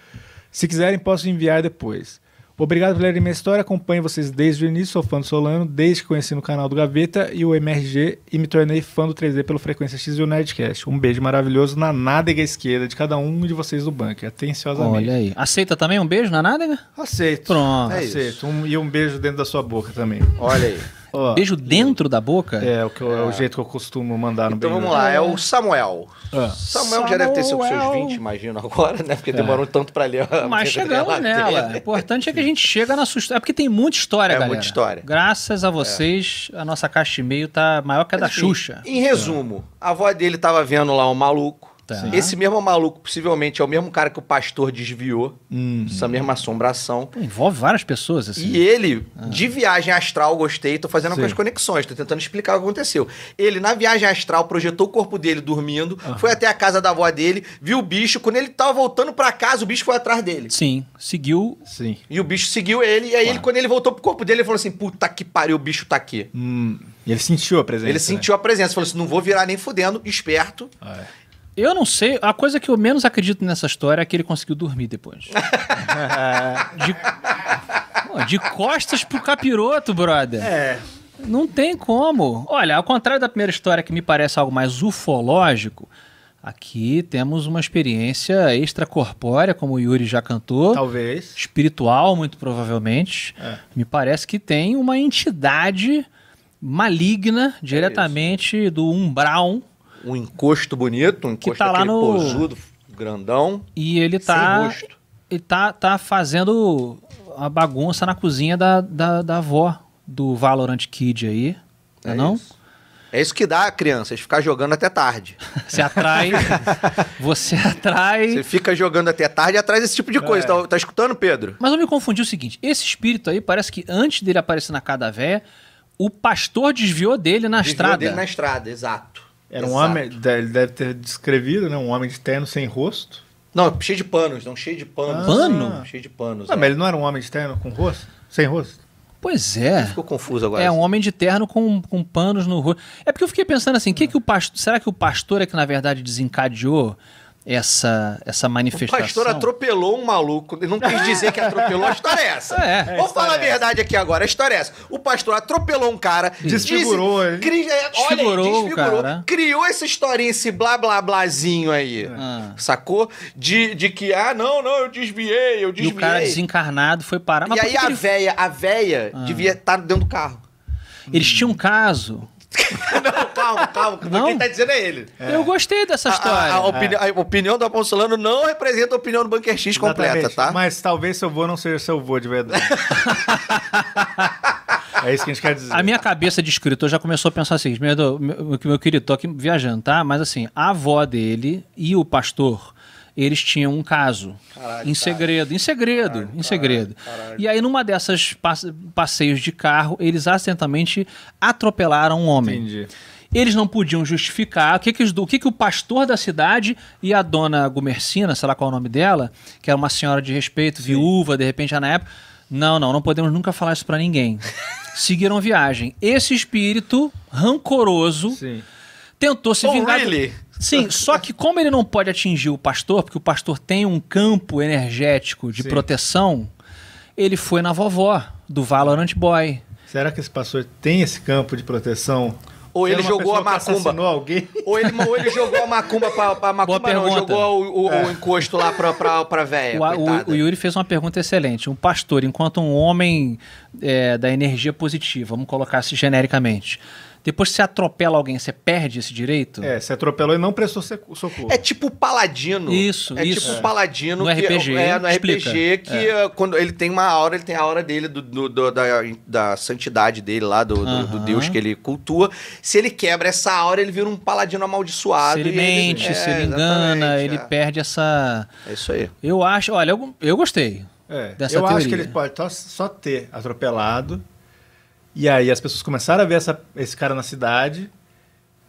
S3: Se quiserem, posso enviar depois. Obrigado por lerem minha história. Acompanho vocês desde o início. Sou fã do Solano, desde que conheci no canal do Gaveta e o MRG e me tornei fã do 3D pelo Frequência X e o Nerdcast. Um beijo maravilhoso na nádega esquerda de cada um de vocês do bunker. Atenciosamente. Olha aí. Aceita também um beijo na nádega? Aceito. Pronto. É Aceito. Um, e um beijo dentro da sua boca também. Olha aí. Oh, beijo dentro da boca? É, o, que eu, é. o é. jeito que eu costumo mandar no Então vamos lá, é o Samuel. Samuel, é. Samuel,
S2: já deve ter seus 20, imagino, agora, né? Porque é. demorou tanto pra ler. Mas chegamos nela. O
S1: importante é que a gente chega na sua história. É porque tem muita história, é, galera. muita história. Graças a é. vocês, a nossa caixa e-mail tá maior que a da Mas, Xuxa. Em resumo,
S2: a avó dele tava vendo lá um maluco Tá. Esse mesmo maluco, possivelmente, é o mesmo cara que o pastor desviou. Uhum. Essa mesma assombração. Pô,
S1: envolve várias pessoas, assim. E ele,
S2: ah. de viagem astral, gostei, tô fazendo algumas conexões, tô tentando explicar o que aconteceu. Ele, na viagem astral, projetou o corpo dele dormindo, uhum. foi até a casa da avó dele, viu o bicho. Quando ele tava voltando para casa, o bicho foi atrás dele. Sim, seguiu. Sim. E o bicho seguiu ele, e aí, ele, quando ele voltou pro corpo dele, ele falou assim: puta que pariu, o bicho tá aqui.
S3: Hum. E ele sentiu a presença. Ele
S2: sentiu né? a presença, falou assim: não vou virar nem fudendo, esperto. Ah, é. Eu não sei.
S1: A coisa que eu menos acredito nessa história é que ele conseguiu dormir depois.
S2: (laughs)
S1: de, de costas pro capiroto, brother. É. Não tem como. Olha, ao contrário da primeira história que me parece algo mais ufológico, aqui temos uma experiência extracorpórea, como o Yuri já cantou. Talvez. Espiritual, muito provavelmente. É. Me parece que tem uma entidade maligna é diretamente é do umbral um encosto bonito, um encosto que tá lá no... posudo,
S2: grandão.
S1: E ele tá. Ele tá, tá fazendo a bagunça na cozinha da, da, da avó do Valorant Kid aí.
S2: é não? É isso. É isso que dá a criança, é ficar jogando até tarde. (laughs) você atrai. (laughs) você atrai. Você fica jogando até tarde e atrai esse tipo de coisa. É. Tá, tá, escutando, Pedro?
S1: Mas eu me confundi o seguinte: esse espírito aí parece que antes dele aparecer na casa véia, o pastor desviou
S2: dele na desviou estrada. Desviou dele na estrada,
S3: exato. Era um homem, ele deve ter descrevido, né? Um homem de terno sem rosto. Não, cheio de panos, não, cheio de panos. Ah, Pano? Cheio de panos. Não, ah, é. mas ele não era um homem de terno com rosto? Sem rosto?
S1: Pois é. Ficou
S3: confuso agora. É um
S1: assim. homem de terno com, com panos no rosto. É porque eu fiquei pensando assim, que que o pastor, será que o pastor é que na verdade desencadeou
S2: essa, essa
S1: manifestação. O pastor
S2: atropelou um maluco. não quis dizer que atropelou. A história é essa. (laughs) É, Vamos é, falar a é verdade aqui agora. A história é essa. O pastor atropelou um cara. Desfigurou, diz, cri, é, desfigurou, olha, desfigurou cara. Criou essa historinha, esse blá blá blázinho aí. É. Sacou? De, de que, ah, não, não, eu desviei, eu desviei. E o cara desencarnado foi parar. Mas e aí a ele... véia, a véia ah. devia estar tá dentro do carro. Eles tinham um caso (laughs) não, calma, calma. Não. Quem tá dizendo é ele. É. Eu
S3: gostei dessa história. A, a, a, opini é. a opinião do Solano não representa a opinião do Bunker X completa, Exatamente. tá? Mas talvez seu vô não seja seu vô de verdade. (laughs)
S2: é isso que a gente quer dizer. A minha cabeça de escritor já
S1: começou a pensar assim, meu, meu, meu querido, tô aqui viajando, tá? Mas assim, a avó dele e o pastor eles tinham um caso. Caralho, em segredo, caralho. em segredo, caralho, em segredo. E aí, numa dessas passeios de carro, eles acidentalmente atropelaram um homem. Entendi. Eles não podiam justificar o que que, o que que o pastor da cidade e a dona Gumercina, sei lá qual é o nome dela, que era uma senhora de respeito, Sim. viúva, de repente já na época. Não, não, não podemos nunca falar isso para ninguém. (laughs) Seguiram viagem. Esse espírito rancoroso Sim. tentou se vingar. Really? Sim, só que como ele não pode atingir o pastor, porque o pastor tem um campo energético de Sim. proteção,
S3: ele foi na vovó do Valorant Boy. Será que esse pastor tem esse campo de proteção? Ou é ele, jogou a macumba.
S2: Ou ele, ou ele jogou a macumba pra, pra macumba, não, jogou o, o, é. o, encosto lá pra, pra, pra véia. O,
S1: o, Yuri fez uma pergunta excelente. Um pastor, enquanto um homem é, da energia positiva, vamos colocar assim genericamente, depois que você atropela alguém, você perde esse direito? É, você atropelou e não prestou socorro. É tipo o
S2: Paladino. Isso, é tipo isso. tipo o Paladino. No que, RPG. É, é, no explica. RPG que é. é. quando ele tem uma aura, ele tem a aura dele, do, do, do da, da santidade dele lá, do, uhum. do, deus que ele cultua. Se ele quebra essa aura, ele vira um Paladino amaldiçoado. Se ele mente, ele, se ele é,
S4: engana,
S3: ele perde essa... É isso aí. Eu acho... Olha, eu, eu gostei. É, eu teoria. acho que ele pode só ter atropelado... Uhum e aí as pessoas começaram a ver essa, esse cara na cidade.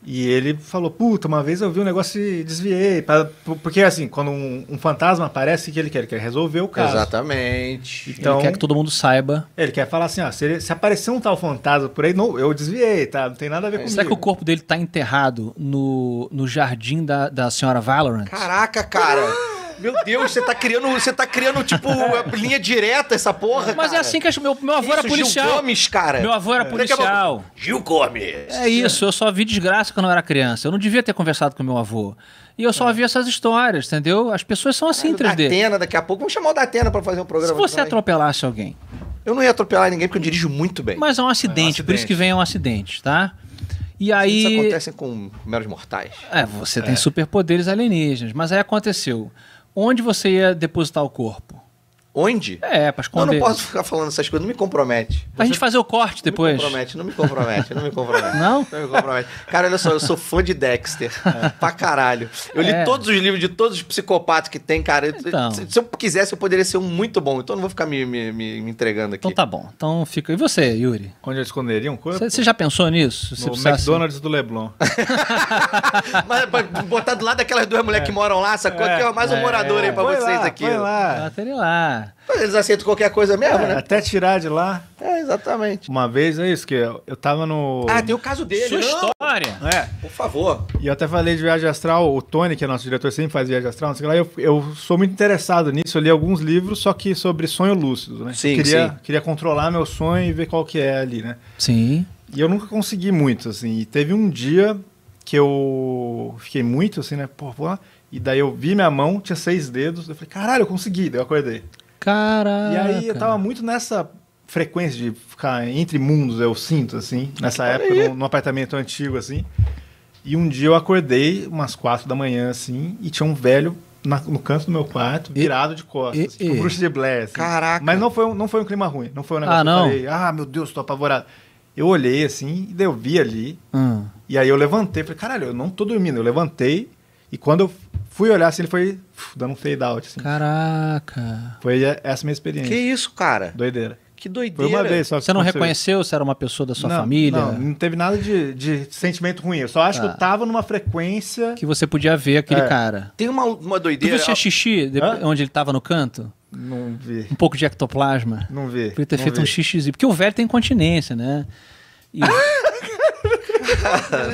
S3: E ele falou: Puta, uma vez eu vi um negócio e desviei. Pra, porque, assim, quando um, um fantasma aparece, o que ele quer? Ele quer resolver o caso.
S2: Exatamente. Então,
S3: ele quer que todo
S1: mundo saiba.
S3: Ele quer falar assim: ó, se, ele, se aparecer um tal fantasma por aí, não, eu desviei, tá? Não tem nada a ver é. isso Será que o
S1: corpo dele tá enterrado no, no jardim da, da senhora Valorant?
S2: Caraca, cara! Ah! Meu Deus, você tá criando, você tá criando tipo linha direta essa porra, Mas é cara. é assim
S1: que eu, meu, meu avô isso, era policial. Gil Gomes, cara. Meu avô era policial.
S2: É. Gil Gomes.
S3: É isso,
S1: eu só vi desgraça quando eu era criança. Eu não devia ter conversado com meu avô. E eu só é. vi essas histórias, entendeu? As pessoas são assim, cara, 3D.
S2: Atena, daqui a pouco. Vamos chamar o Atena pra fazer um programa. Se você atropelasse
S1: alguém. Eu não ia atropelar ninguém porque eu dirijo muito bem. Mas é um acidente, é um acidente. por isso que vem é um acidente, tá? E aí. Isso acontece com meros mortais. É, você é. tem superpoderes alienígenas. Mas aí aconteceu onde você ia depositar o corpo? Onde? É, pra esconder. Eu não posso
S2: ficar falando essas coisas, não me compromete. Pra gente fazer o corte depois. Não me compromete, não me compromete, não me compromete. (laughs) não? Não me compromete. Cara, olha só, eu sou fã de Dexter. É. (laughs) Pra caralho. Eu li é. todos os livros de todos os psicopatas que tem, cara. Então. Se, se, eu quisesse, eu poderia ser um muito bom. Então eu não vou ficar me, me, me, me entregando aqui. Então tá bom.
S1: Então fica. E você, Yuri? Onde eles esconderiam um corpo? Você já pensou nisso? Se
S2: no precisasse... McDonald's
S3: do Leblon. (laughs)
S2: Mas é botar do lado daquelas duas mulheres é. que moram lá, sacou? É. Que é mais um é, morador é. aí pra vocês lá, aqui. Vai né? lá.
S3: Bateria lá.
S2: Eles aceitam qualquer coisa mesmo, é, né?
S3: Até tirar de lá.
S2: É, exatamente.
S3: Uma vez é isso, que eu, eu tava no. Ah,
S2: tem o caso dele, Sua não. história. É.
S3: Por favor. E eu até falei de viagem astral, o Tony, que é nosso diretor, sempre faz viagem astral, não sei lá. Eu, eu sou muito interessado nisso. Eu li alguns livros, só que sobre sonho lúcido, né? Sim, eu queria, sim. queria controlar meu sonho e ver qual que é ali, né? Sim. E eu nunca consegui muito, assim. E teve um dia que eu fiquei muito assim, né? Pô, vou lá. E daí eu vi minha mão, tinha seis dedos. Eu falei, caralho, eu consegui. Daí eu acordei. Caraca. E aí eu tava muito nessa frequência de ficar entre mundos, eu sinto, assim, nessa Olha época, num, apartamento antigo, assim. E um dia eu acordei, umas quatro da manhã, assim, e tinha um velho na, no canto do meu quarto, virado de costas, e, assim, e, tipo, bruxo de Blair. Assim. Caraca. Mas não foi, um, não foi um clima ruim, não foi um ah, negócio ah, não. que eu falei, ah, meu Deus, tô apavorado. Eu olhei, assim, e daí eu vi ali, hum. e aí eu levantei, falei, caralho, eu não tô dormindo. Eu levantei, e quando eu fui olhar, assim, ele foi uf, dando um fade out. Assim.
S1: Caraca.
S3: Foi é essa minha experiência. Que isso, cara? Doideira. Que doideira. Foi uma vez só. Você não reconheceu
S1: se era uma pessoa da sua não, família? Não, não
S3: teve nada de, de sentimento ruim. Eu só acho que eu tá. tava numa frequência. Que você
S1: podia ver aquele é. cara.
S3: Tem uma, uma doideira. Tu vestia
S1: xixi onde ele tava no canto? Não vi. Um pouco de ectoplasma? Não vi. Podia ter não feito vi. um xixizinho. Porque o velho tem incontinência, né? E... (laughs)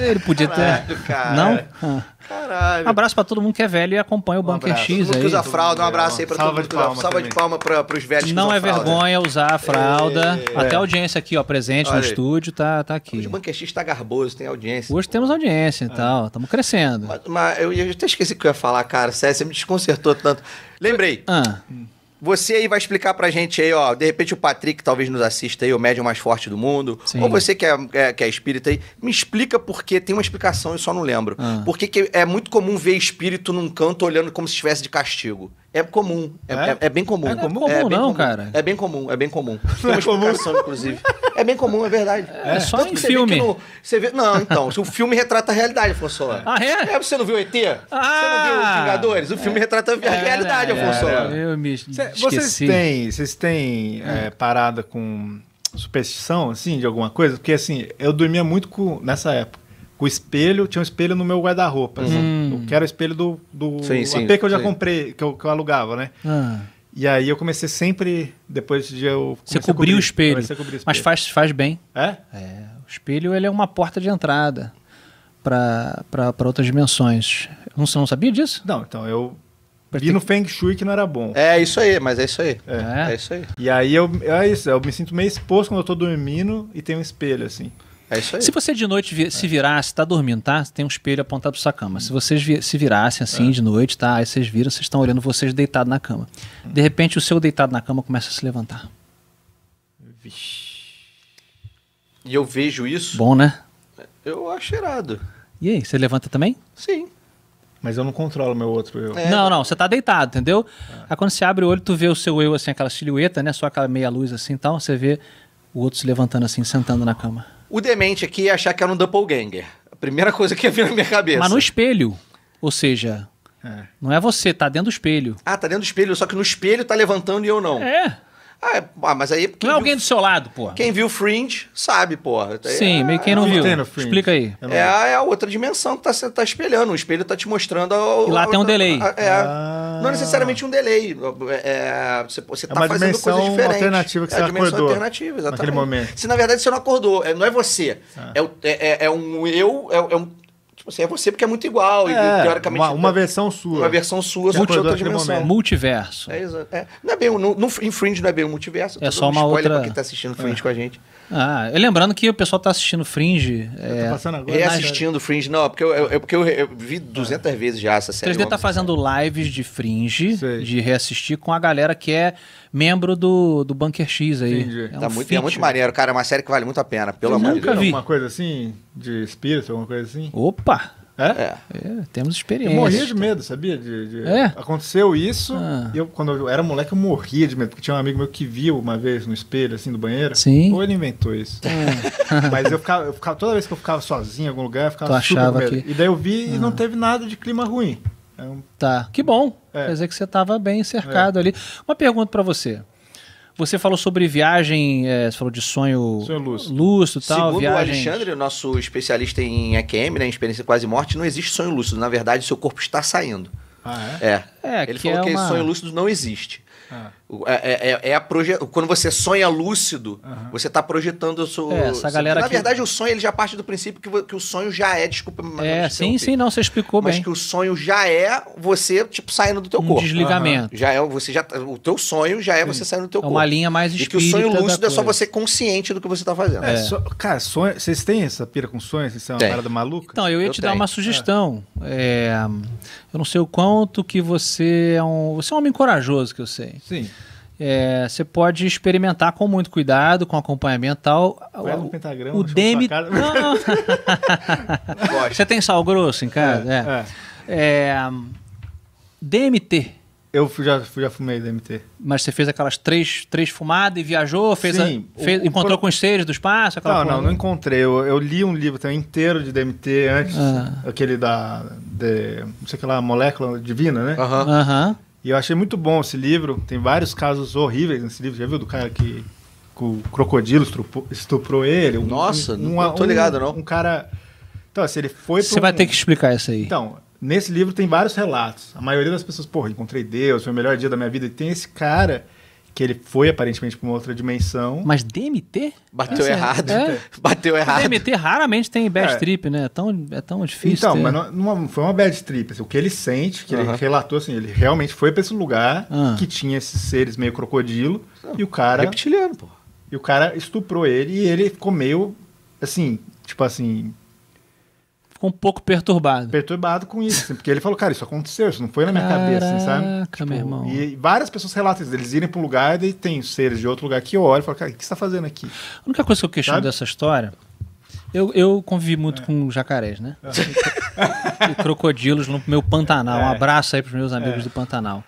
S1: ele podia ter. Caralho, cara. Não? É. Ah. Caralho. Um abraço pra todo mundo que é velho e acompanha o um Bunker X aí. Que usa fralda,
S2: um abraço aí pra Salva todo mundo. Salva de palma para pros velhos Não é vergonha fralda. usar a fralda. É. Até a audiência aqui, ó, presente Olha no aí.
S1: estúdio, tá, tá aqui. Hoje o
S2: Bunker X tá garboso, tem audiência. Hoje pô. temos audiência e é. tal, estamos crescendo. Mas, mas eu, eu, até esqueci o que eu ia falar, cara. Sério, você me desconcertou tanto. Lembrei. Ah. Hum. Você aí vai explicar pra gente aí, ó. De repente o Patrick talvez nos assista aí, o médium mais forte do mundo. Sim. Ou você que é, é, que é espírita aí, me explica porque tem uma explicação, eu só não lembro. Ah. Por que é muito comum ver espírito num canto olhando como se estivesse de castigo? É comum. É, é? é, é bem comum. É, comum, comum é bem não, comum. cara. É bem comum, é bem comum. Tem uma explicação, inclusive. É bem comum, é verdade. É, só Tanto em filme. Vê no, você vê, não, então, o filme retrata a realidade, Afonso. Ah, é? É, você não viu ET? Ah, você não ah! viu os Vingadores? O filme é. retrata a realidade, é, Afonso. Eu me esqueci. Vocês têm,
S3: vocês têm parada com superstição, assim, de alguma coisa? Porque, assim, eu dormia muito com, nessa época com espelho, tinha um espelho no meu guarda-roupa. Assim. Uhum. Que era o espelho do, do sim, sim, AP que eu já sim. comprei, que eu, que eu alugava, né? Ah. E aí eu comecei sempre, depois de eu... Você cobriu o, espelho, cobrir o espelho, mas faz, faz bem. É? É. O espelho ele é uma porta
S1: de entrada para outras dimensões. Você não sabia disso? Não, então
S3: eu Vi no Feng Shui que não era bom. É isso aí, mas é isso aí. É, é isso aí. E aí eu, é isso, eu me sinto meio exposto quando eu tô dormindo e tem um espelho, assim. É isso aí. Se você de noite
S1: vi se virasse, tá dormindo, tá? Tem um espelho apontado pra sua cama. Se vocês vi se virassem assim é. de noite, tá? Aí vocês viram, vocês estão olhando vocês deitados na cama. De repente, o seu deitado na cama começa a se levantar. Vixe.
S2: E eu vejo isso. Bom, né? Eu acho errado
S1: E aí, você levanta também? Sim. Mas eu não controlo meu outro eu. É, não, não, você tá deitado, entendeu? Ah. Aí quando você abre o olho, tu vê o seu eu assim, aquela silhueta, né? Só aquela meia luz assim e então, tal, você vê o outro se levantando assim, sentando na cama.
S2: O demente aqui ia é achar que era um doppelganger. A primeira coisa que ia (laughs) vir na minha cabeça. Mas no
S1: espelho. Ou seja, é. não é você, tá dentro do espelho.
S2: Ah, tá dentro do espelho, só que no espelho tá levantando e eu não. É. Ah, é, ah, mas aí. Não é alguém do seu lado, pô. Quem viu Fringe sabe, pô. É, Sim, é, meio quem não viu. Explica aí. É, é a outra dimensão que tá, tá espelhando. O espelho tá te mostrando. A, e lá a, tem um delay. A, é, ah. Não necessariamente um delay. É, é você você é tá fazendo coisas diferentes. alternativa que você é a dimensão acordou alternativa, exatamente. Naquele momento. Se na verdade você não acordou, não é você. Ah. É, é, é um eu, é um Tipo assim, é você porque é muito igual. É, e, teoricamente, é uma, uma
S3: versão sua. Uma
S2: versão sua, só de outra é dimensão.
S1: Multiverso.
S2: É, exato. É. Não é bem, não, no em Fringe não é bem um multiverso. É tá só uma outra... pra quem tá assistindo Fringe é. com a gente.
S1: Ah, lembrando que o pessoal tá assistindo Fringe. Tá é, passando agora. Reassistindo
S2: é né? Fringe, não, porque eu, eu, porque eu, eu, vi 200 vezes já essa série. 3D tá fazendo
S1: lives de Fringe, Sei. de reassistir com a galera que é membro do, do Bunker X aí. Entendi. É, um tá muito, é muito né?
S3: maneiro, cara. É uma série que vale muito a pena, pelo amor de Deus. Vi. Alguma coisa assim, de espírito, alguma coisa assim? Opa! É? é? é? Temos experiência. Eu morria de medo, sabia? De, de... É? Aconteceu isso. Ah. Eu, quando eu era moleque, eu morria de medo, porque tinha um amigo meu que viu uma vez no espelho, assim, do banheiro. Sim. Ou ele inventou isso. É. (laughs) Mas eu ficava, eu ficava, toda vez que eu ficava sozinho em algum lugar, eu ficava tu super com medo. Que... E daí eu vi ah. e não ah. teve nada de clima ruim. É tá,
S1: que bom. É. Quer dizer que você estava bem cercado ali. Uma pergunta para você. Você falou sobre viagem, é, você falou de sonho, sonho lúcido. lúcido tal. Segundo viagens... o Alexandre,
S2: nosso especialista em EQM, né, em experiência quase morte, não existe sonho lúcido. Na verdade, seu corpo está saindo. Ah, é? É. é Ele que falou é que sonho lúcido não existe. Ah. É, é, é, é, a proje... Quando você sonha lúcido, uhum. você está projetando o seu. É, essa galera Na que... verdade, o sonho ele já parte do princípio que, que o sonho já é. Desculpa, mas É, sim, sim, não, você explicou mas bem. Mas que o sonho já é você, tipo, saindo do teu um corpo. Desligamento. Uhum. Já é, você já, tá, o teu sonho já é sim. você saindo do teu é corpo. É uma linha mais espírita. E que o sonho lúcido é só você consciente do que você está fazendo. É, é.
S3: cara, sonho, vocês têm essa pira com sonhos? Vocês são uma parada maluca? Então, eu ia eu te tenho. dar uma sugestão.
S1: É, eu não sei o quanto que você é um. Você é um homem corajoso, que eu sei. Sim. É, você pode experimentar com muito cuidado, com acompanhamento e tal. Vai o
S3: pentagrama, o DMT.
S1: você tem sal grosso em casa? É, é. é. é DMT. Eu já, já fumei DMT. Mas você fez aquelas três, três fumadas e viajou? Fez Sim. A, fez, o, encontrou o... com os seres do espaço? não, não, não
S3: encontrei. Eu, eu, li um livro também inteiro de DMT antes, ah. aquele da. De, não sei que lá, molécula divina, né? Aham. Uh -huh. uh -huh. E eu achei muito bom esse livro. Tem vários casos horríveis nesse livro. Já viu do cara que, com o crocodilo estuprou, estuprou ele? Um, Nossa, um, não tô ligado, não. Um, cara. Então, assim, ele foi. Você vai ter que explicar isso aí. Então, nesse livro tem vários relatos. A maioria das pessoas, porra, encontrei Deus, foi o melhor dia da minha vida. E tem esse cara que ele foi aparentemente para uma outra dimensão. Mas DMT? É é? (laughs) Bateu errado. É. Bateu errado. DMT raramente tem
S1: bad é. trip, né? É tão, é tão difícil. Então, ter. mas não,
S3: não, é, foi uma bad trip. Assim, o que ele sente, que ele relatou, assim, ele realmente foi para esse lugar ah. que tinha esses seres meio crocodilo e o cara. Reptiliano, pô. E o cara estuprou ele e ele ficou meio assim, tipo assim, ficou um pouco perturbado. Perturbado com isso, assim, porque ele falou, cara, isso aconteceu, isso não foi na minha Caraca, cabeça, assim, sabe? Tipo, meu irmão. E várias pessoas relatam isso, eles irem para um lugar e tem seres de outro lugar que olham e falam, cara, o que você está fazendo aqui? A
S1: única coisa que eu questiono sabe? dessa história eu, eu convivi muito é. com jacarés, né? É. (laughs) e crocodilos no meu Pantanal. É. Um abraço aí pros meus amigos é. do Pantanal.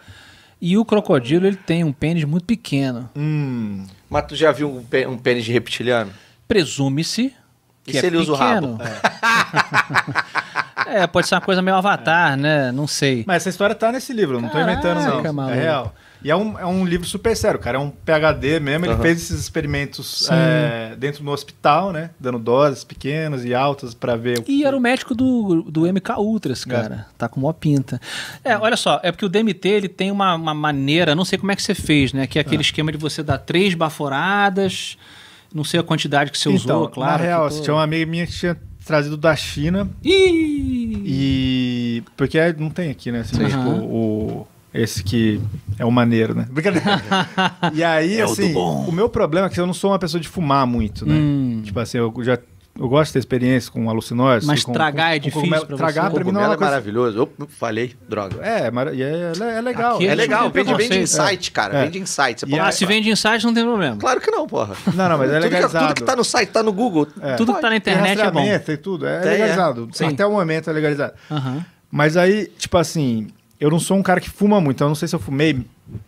S1: E o crocodilo, ele tem um pênis muito pequeno. Hum.
S2: Mas tu já viu um, pênis de reptiliano?
S1: Presume-se.
S2: Que e se é ele pequeno. usa o rabo? (laughs)
S3: É. é. pode ser uma coisa meio avatar, é. né? Não sei. Mas essa história tá nesse livro, não Caraca, tô inventando, não. É maluco. É real. E é um, é um livro super sério, cara. É um PHD mesmo. Ele uhum. fez esses experimentos é, dentro do hospital, né? Dando doses pequenas e altas para ver. O... E
S1: era o médico do, do MK Ultras, é. cara. É. Tá com mó pinta. É, olha só. É porque o DMT ele tem uma, uma maneira, não sei como é que você fez, né? Que é aquele ah. esquema de você dar três baforadas não sei a quantidade
S3: que você então, usou, claro. Na real, assim, tô... tinha uma amiga minha que tinha trazido da China. Ih! E. Porque é, não tem aqui, né? Assim, tipo, o. Esse que é o maneiro, né? Brincadeira. (laughs) e aí, é assim, o, o meu problema é que eu não sou uma pessoa de fumar muito, né? Hum. Tipo assim, eu já eu gosto de ter experiência com alucinóides. Mas com, tragar com, é difícil cogumelo. pra tragar, você? Tragar pra mim não é, é coisa... é maravilhoso. Eu falei, droga. É, mas, é, é, é legal. Aqui é, é legal, vende, vende insight, cara. Vende insight. Você ah, se vende
S1: insight não tem problema.
S2: Claro que não, porra. Não, não, mas é legalizado. Tudo que, tá no site, tá no Google. Tudo que tá na internet é bom. Tem tudo, é legalizado. Até
S3: o momento é legalizado. Mas aí, tipo assim, eu não sou um cara que fuma muito, então eu não sei se eu fumei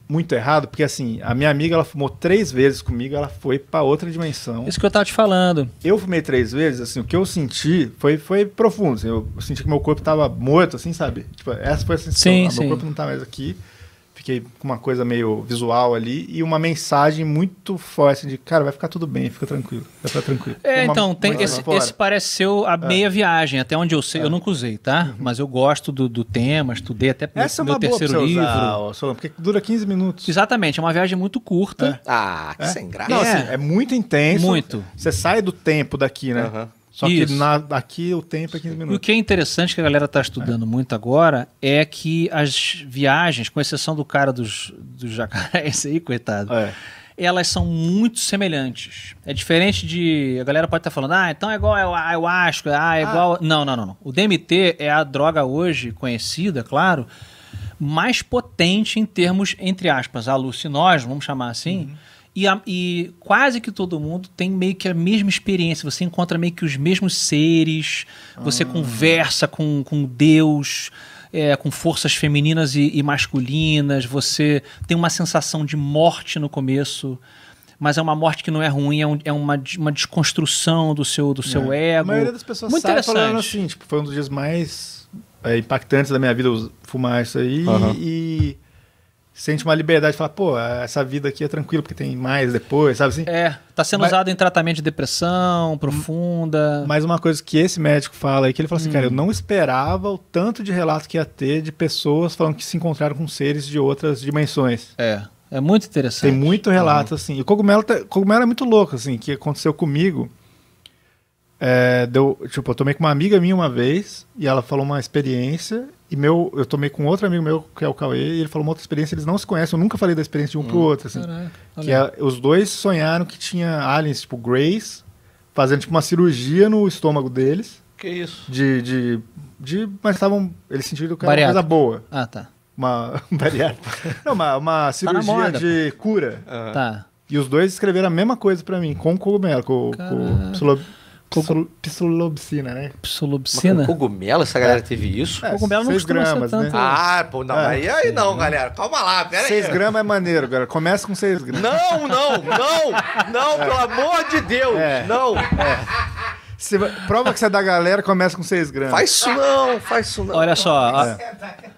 S3: muito errado, porque assim, a minha amiga ela fumou três vezes comigo, ela foi para outra dimensão. Isso que eu tava te falando. Eu fumei três vezes, assim, o que eu senti foi, foi profundo. Assim, eu senti que meu corpo tava morto, assim, sabe? Tipo, essa foi a sensação. Sim, ah, sim. Meu corpo não tá mais aqui fiquei com uma coisa meio visual ali e uma mensagem muito forte de, cara, vai ficar tudo bem, fica tranquilo, vai ficar tranquilo. É, uma, então, tem esse, esse
S1: pareceu a é. meia viagem, até onde eu sei, é. eu nunca usei, tá? Uhum. Mas eu gosto do, do tema, estudei até pro Essa é meu, é uma meu boa terceiro livro. porque dura 15 minutos. Exatamente, é uma viagem muito curta. É.
S3: Ah, que é. sem graça. Não, é. assim, é muito intenso. Muito. Você sai do tempo daqui, né? Uhum. Só Isso. que na, aqui o tempo é 15 minutos. E o
S1: que é interessante que a galera está estudando é. muito agora é que as viagens, com exceção do cara dos, dos jacarés aí, coitado, é. elas são muito semelhantes. É diferente de. A galera pode estar tá falando, ah, então é igual ao ayahuasca, ah, é ah. igual. Não, não, não, não. O DMT é a droga hoje conhecida, claro, mais potente em termos, entre aspas, alucinógeno vamos chamar assim. Uhum e, a, e, quase que todo mundo tem meio que a mesma experiência. Você encontra meio que os mesmos seres, você ah. conversa com, com Deus, é, com forças femininas e, e, masculinas, você tem uma sensação de morte no começo. Mas é uma morte que não é ruim, é, um, é uma, uma desconstrução do seu, do seu é. ego. A maioria das pessoas Muito sai falando
S3: assim, tipo, foi um dos dias mais é, impactantes da minha vida fumar isso aí. Uhum. E, sente uma liberdade de falar, pô, essa vida aqui é tranquila, porque tem mais depois, sabe assim? É, tá sendo Mas... usado em tratamento de depressão profunda. Mas uma coisa que esse médico fala aí, que ele fala assim, hum. cara, eu hum. não esperava o tanto de relato que ia ter de pessoas falando que se encontraram com seres de outras dimensões. É. É muito interessante. Tem muito relato, uhum. assim. E cogumelo, tá, cogumelo é muito louco, assim, que aconteceu comigo. É, deu, tipo, eu tomei com uma amiga minha uma vez e ela falou uma experiência e meu, eu tomei com outro amigo meu, que é o Cauê, e ele falou uma outra experiência, eles não se conhecem, eu nunca falei da experiência de um hum. pro outro, assim. que é, os dois sonharam que tinha aliens, tipo Grace, fazendo tipo uma cirurgia no estômago deles. Que isso? De. de, de mas estavam. Eles sentiram que era uma coisa boa. Ah, tá. Uma. (laughs) não, uma, uma tá cirurgia tá moda, de pô. cura. Tá. E os dois escreveram a mesma coisa para mim, com cogumelo, com, o com Cogum... Psilobicina, né? Psilobicina? Cogumelo? Essa galera teve hum. isso? É, cogumelo não costuma gramas, né? tanto. Né? Ah, pô, não, é, aí, aí não, galera. Calma lá, pera 6 aí. 6 gramas é maneiro, galera. Começa com 6 gramas. Não, não, não, não, é. pelo amor de Deus, é. não. É. prova que você é da galera, começa com 6 gramas. Faz isso não, faz isso não. Olha só, a, é.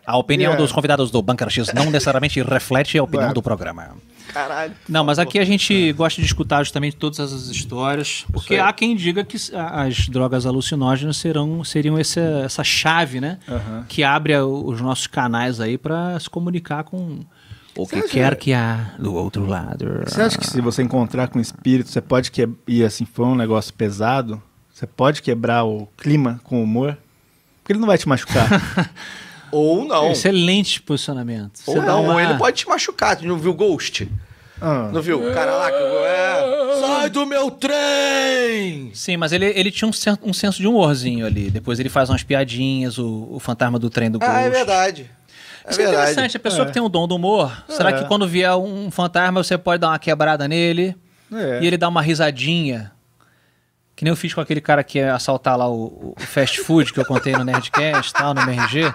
S1: a opinião dos convidados do Bunker X não necessariamente reflete a opinião do programa. Caralho. Não, mas aqui a gente gosta de escutar justamente todas as histórias, porque há quem diga que as drogas alucinógenas serão, seriam essa, essa chave, né? Uhum. Que abre os nossos canais aí para se comunicar com
S3: o que quer que há do outro lado. Você acha que se você encontrar com espírito, você pode quebrar. e assim foi um negócio pesado, você pode quebrar o clima com o humor? Porque ele não vai te machucar. (laughs) Ou não. Excelente posicionamento. Ou Você não, uma... ele
S2: pode te machucar. Tu não viu o Ghost? Ah. Não viu? Caraca, é... sai do meu trem!
S1: Sim, mas ele, ele tinha um, sen um senso de humorzinho ali. Depois ele faz umas piadinhas, o, o fantasma do trem do Ghost. Ah, é
S2: verdade. É Isso é verdade.
S1: interessante, a pessoa é. que tem um dom do humor, é. será que quando vier um fantasma você pode dar uma quebrada nele é. e ele dá uma risadinha? Que nem eu fiz com aquele cara que ia assaltar lá o, o fast food que eu contei no Nerdcast, tal, no MRG.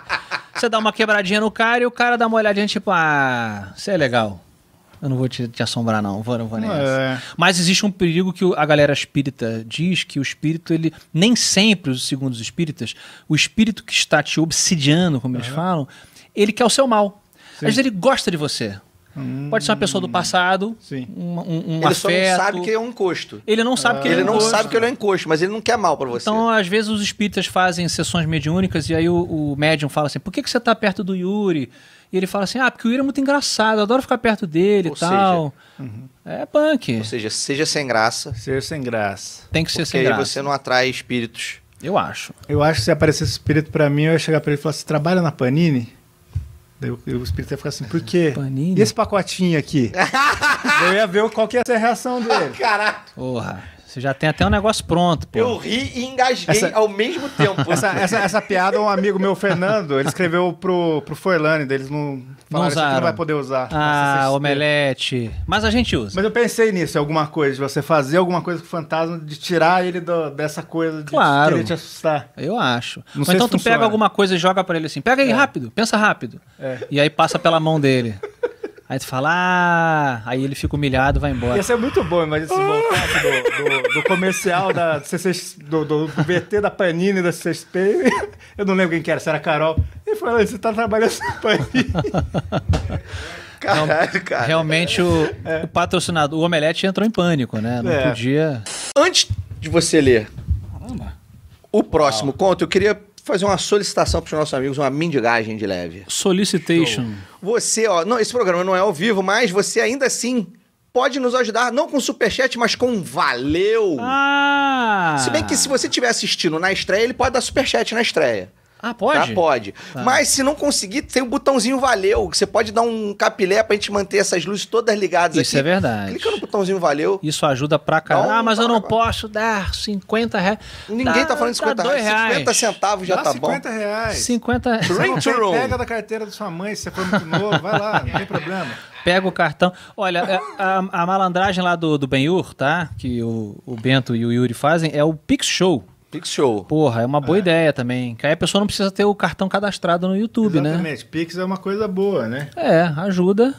S1: Você dá uma quebradinha no cara e o cara dá uma olhadinha, tipo, ah, você é legal. Eu não vou te, te assombrar, não. Vou, não vou é. nessa. É. Mas existe um perigo que a galera espírita diz que o espírito, ele. Nem sempre, segundo os espíritas, o espírito que está te obsidiando, como é. eles falam, ele quer o seu mal. Sim. Às vezes ele gosta de você. Hum, Pode ser uma pessoa do hum, passado, sim. um, um, ele afeto. só não sabe
S2: que é um encosto. Ele não sabe ah, que ele, é ele é um não sabe que ele é um encosto, mas ele não quer mal para você. Então, às vezes, os
S1: espíritas fazem sessões mediúnicas e aí o, o médium fala assim: por que, que você tá perto do Yuri? E ele fala assim: ah, porque o Yuri é muito engraçado, eu adoro ficar perto dele e tal. Seja,
S2: uhum. É punk. Ou seja, seja sem graça. Seja sem graça. Tem que ser sem graça. Porque aí você não atrai espíritos. Eu acho.
S3: Eu acho que se aparecesse espírito para mim, eu ia chegar para ele e falar você trabalha na Panini? Daí o, o espírito ia ficar assim, por quê? Panini. E esse pacotinho aqui? (laughs) eu ia ver qual que ia ser a reação
S2: dele. Caraca.
S1: Porra. Você já tem até um negócio pronto,
S3: pô.
S2: Eu ri e engasguei essa... ao mesmo
S3: tempo. (laughs) Essa, essa, essa, piada, um amigo meu, Fernando, ele escreveu pro, pro Forlane, eles não falaram, não, não vai poder usar. Ah,
S1: omelete.
S3: Mas a gente usa. Mas eu pensei nisso, alguma coisa, de você fazer alguma coisa com o fantasma, de tirar ele do, dessa coisa de claro. querer te assustar. Eu acho. Não Ou então tu funciona. pega alguma
S1: coisa e joga para ele assim, pega aí é. rápido,
S3: pensa rápido. É. E aí
S1: passa pela mão dele. Aí tu fala, ah! aí ele fica humilhado vai embora. Ia é
S3: muito bom, mas esse (laughs) do, do, do, comercial da do, do VT da Panini da CSP. (laughs) Eu não lembro quem que era, se era a Carol. Ele falou, você tá trabalhando na Panini. (laughs) Caralho, cara. Realmente o, é. o, patrocinador, o Omelete entrou em
S1: pânico, né? Não é.
S2: podia. Antes de você ler. Caramba. O próximo Uau. conto, eu queria fazer uma solicitação para os nossos amigos, uma mendigagem de leve. Solicitation. Você, ó, não, esse programa não é ao vivo, mas você ainda assim pode nos ajudar, não com superchat, mas com valeu. Ah. Se bem que se você estiver assistindo na estreia, ele pode dar superchat na estreia. Ah, pode? Tá, pode. Tá. Mas se não conseguir, tem o um botãozinho valeu, que você pode dar um capilé pra gente manter essas luzes todas ligadas Isso aqui. Isso é verdade. Clica no botãozinho valeu.
S1: Isso ajuda pra caramba. ah, mas eu não posso dar 50 reais. Ninguém tá dá, tá falando de 50 reais. reais. 50 centavos já dá tá 50 bom. Reais. 50 reais. 50 Pega da
S3: carteira da sua mãe, se você for muito novo, vai lá,
S4: não tem problema.
S1: Pega o cartão. Olha, a, é, a, a malandragem lá do, do Benhur, tá? Que o, o Bento e o Yuri fazem, é o Pix Show. Pix Show. Porra, é uma boa é. ideia também. Que aí a pessoa não precisa ter o cartão cadastrado no YouTube, Exatamente. né?
S3: Exatamente. Pix é uma coisa boa, né?
S1: É, ajuda.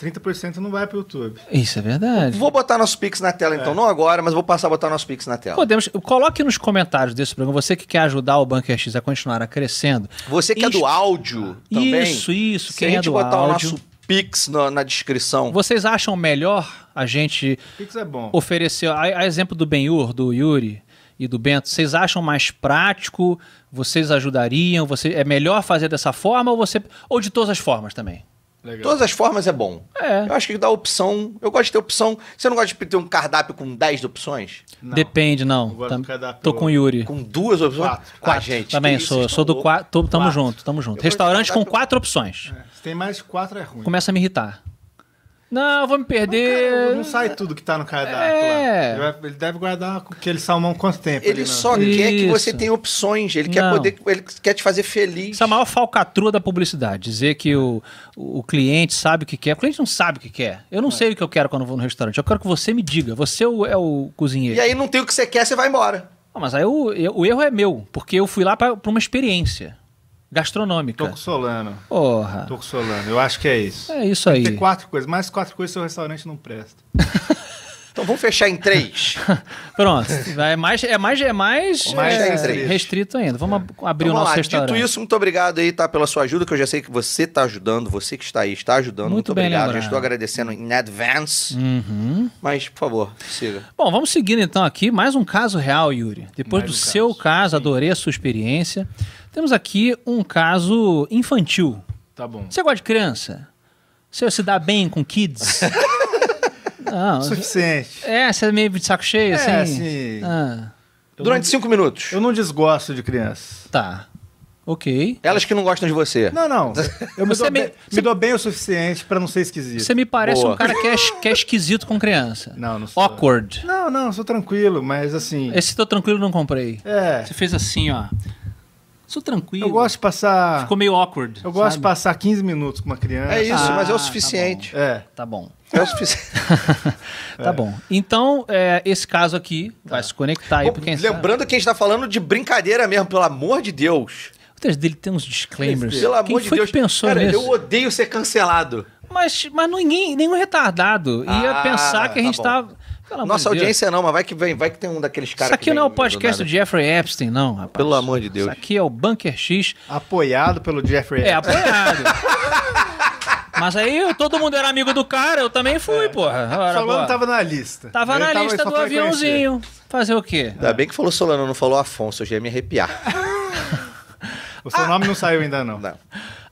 S3: 30% não vai para o YouTube.
S2: Isso é verdade. Vou botar nosso Pix na tela, então. É. Não agora, mas vou passar a botar nosso Pix na tela.
S1: Podemos. Coloque nos comentários desse programa, você que quer ajudar o Bunker X a continuar crescendo.
S2: Você que isso, é do áudio também. Isso, isso. Se a é gente
S1: botar áudio, o nosso
S2: Pix na, na, descrição. Vocês acham melhor a gente
S3: Pix é bom.
S1: oferecer... A, a exemplo do Benhur, do Yuri e do Bento, vocês acham mais prático? Vocês ajudariam? Você, é melhor fazer dessa forma ou você. Ou de todas as formas também? Legal. Todas as formas é bom.
S2: É. Eu acho que dá opção. Eu gosto de ter opção. Você não gosta de ter um cardápio com 10 opções? Não.
S1: Depende, não. Eu Tô com o Yuri. Com
S2: duas opções? Quatro. quatro. Ah, gente. Também tá que sou, sou do quatro.
S1: Tamo quatro. junto, tamo junto. Eu Restaurante com quatro opções. É.
S3: Se tem mais quatro é ruim. Começa a me irritar. Não, vou me perder. Não, não sai tudo que tá no cardápio é. lá. Ele deve guardar aquele salmão quanto tempo? Ele só quer Isso. que você tenha
S1: opções. Ele quer poder. Ele quer te fazer feliz. Isso é a maior falcatrua da publicidade. Dizer que o, o cliente sabe o que quer. O cliente não sabe o que quer. Eu não é. sei o que eu quero quando eu vou no restaurante. Eu quero que você me diga. Você é o, é o cozinheiro. E aí não tem o que você quer, você vai embora. Não, ah, mas aí o, o erro é meu, porque
S3: eu fui lá para uma experiência gastronômica. Tô com Solano. Porra. Tô com Solano. Eu acho que é isso.
S1: É isso aí. Tem
S3: quatro coisas. Mais quatro coisas seu restaurante não presta. (laughs) Então vamos fechar em três.
S2: (laughs) Pronto.
S3: É mais, é mais, é mais, mais é, restrito
S1: ainda. Vamos é. abrir então, o nosso lá. restaurante. Dito isso,
S2: muito obrigado aí, tá? Pela sua ajuda, que eu já sei que você está ajudando, você que está aí está ajudando. Muito, muito bem obrigado. Já estou agradecendo em advance. Uhum. Mas, por favor,
S3: siga.
S1: Bom, vamos seguindo então aqui. Mais um caso real, Yuri. Depois mais do um seu caso, caso adorei a sua experiência. Temos aqui um caso infantil. Tá bom. Você gosta de criança? Você se dá bem com kids? (laughs) Não, (laughs) Suficiente. É, você é meio de saco cheio, é, assim. assim. Ah.
S3: Durante não, cinco minutos. Eu não desgosto de crianças. Tá. Ok. Elas que não gostam de você. Não, não. (laughs) Eu me, dou, bem, me dou, bem, o suficiente para não ser esquisito. Você me parece Boa. um cara que é, que é, esquisito com criança. (laughs) Não, não sou. Awkward. Não, não, sou tranquilo, mas assim. Esse tô tranquilo não comprei.
S1: É. Você fez assim, ó.
S3: Sou tranquilo. Eu gosto de passar. Ficou meio awkward. Eu gosto sabe? de passar 15 minutos com uma criança. É isso, ah, mas é o tá
S4: suficiente.
S1: Tá é. Tá bom.
S3: É o suficiente.
S4: tá é. bom.
S1: Então, é, esse caso aqui tá. vai se conectar aí. lembrando sabe. que a gente tá falando de brincadeira mesmo, pelo amor de Deus. O dele tem uns disclaimers. Pelo amor de Deus. Que pensou Cara, nisso? eu odeio ser
S2: cancelado. Mas, mas ninguém, nenhum retardado
S3: ia ah, pensar que a gente tá.
S2: tá- Nossa audiência Deus. não, mas vai que vem, vai que tem um daqueles caras. Isso aqui não é o podcast do, do
S1: Jeffrey Epstein, não, rapaz. Pelo amor de Deus. Isso aqui é o Bunker X. Apoiado pelo Jeffrey é, Epstein. É, apoiado. (laughs) Mas aí todo mundo era amigo do cara, eu também fui, é. porra. Era, Solano estava tava na lista. Tava na tava, lista do aviãozinho. Conhecer.
S2: Fazer o quê? Ainda bem que falou Solano, não falou Afonso, eu já ia me arrepiar. (laughs) o seu nome não saiu ainda, não. Não.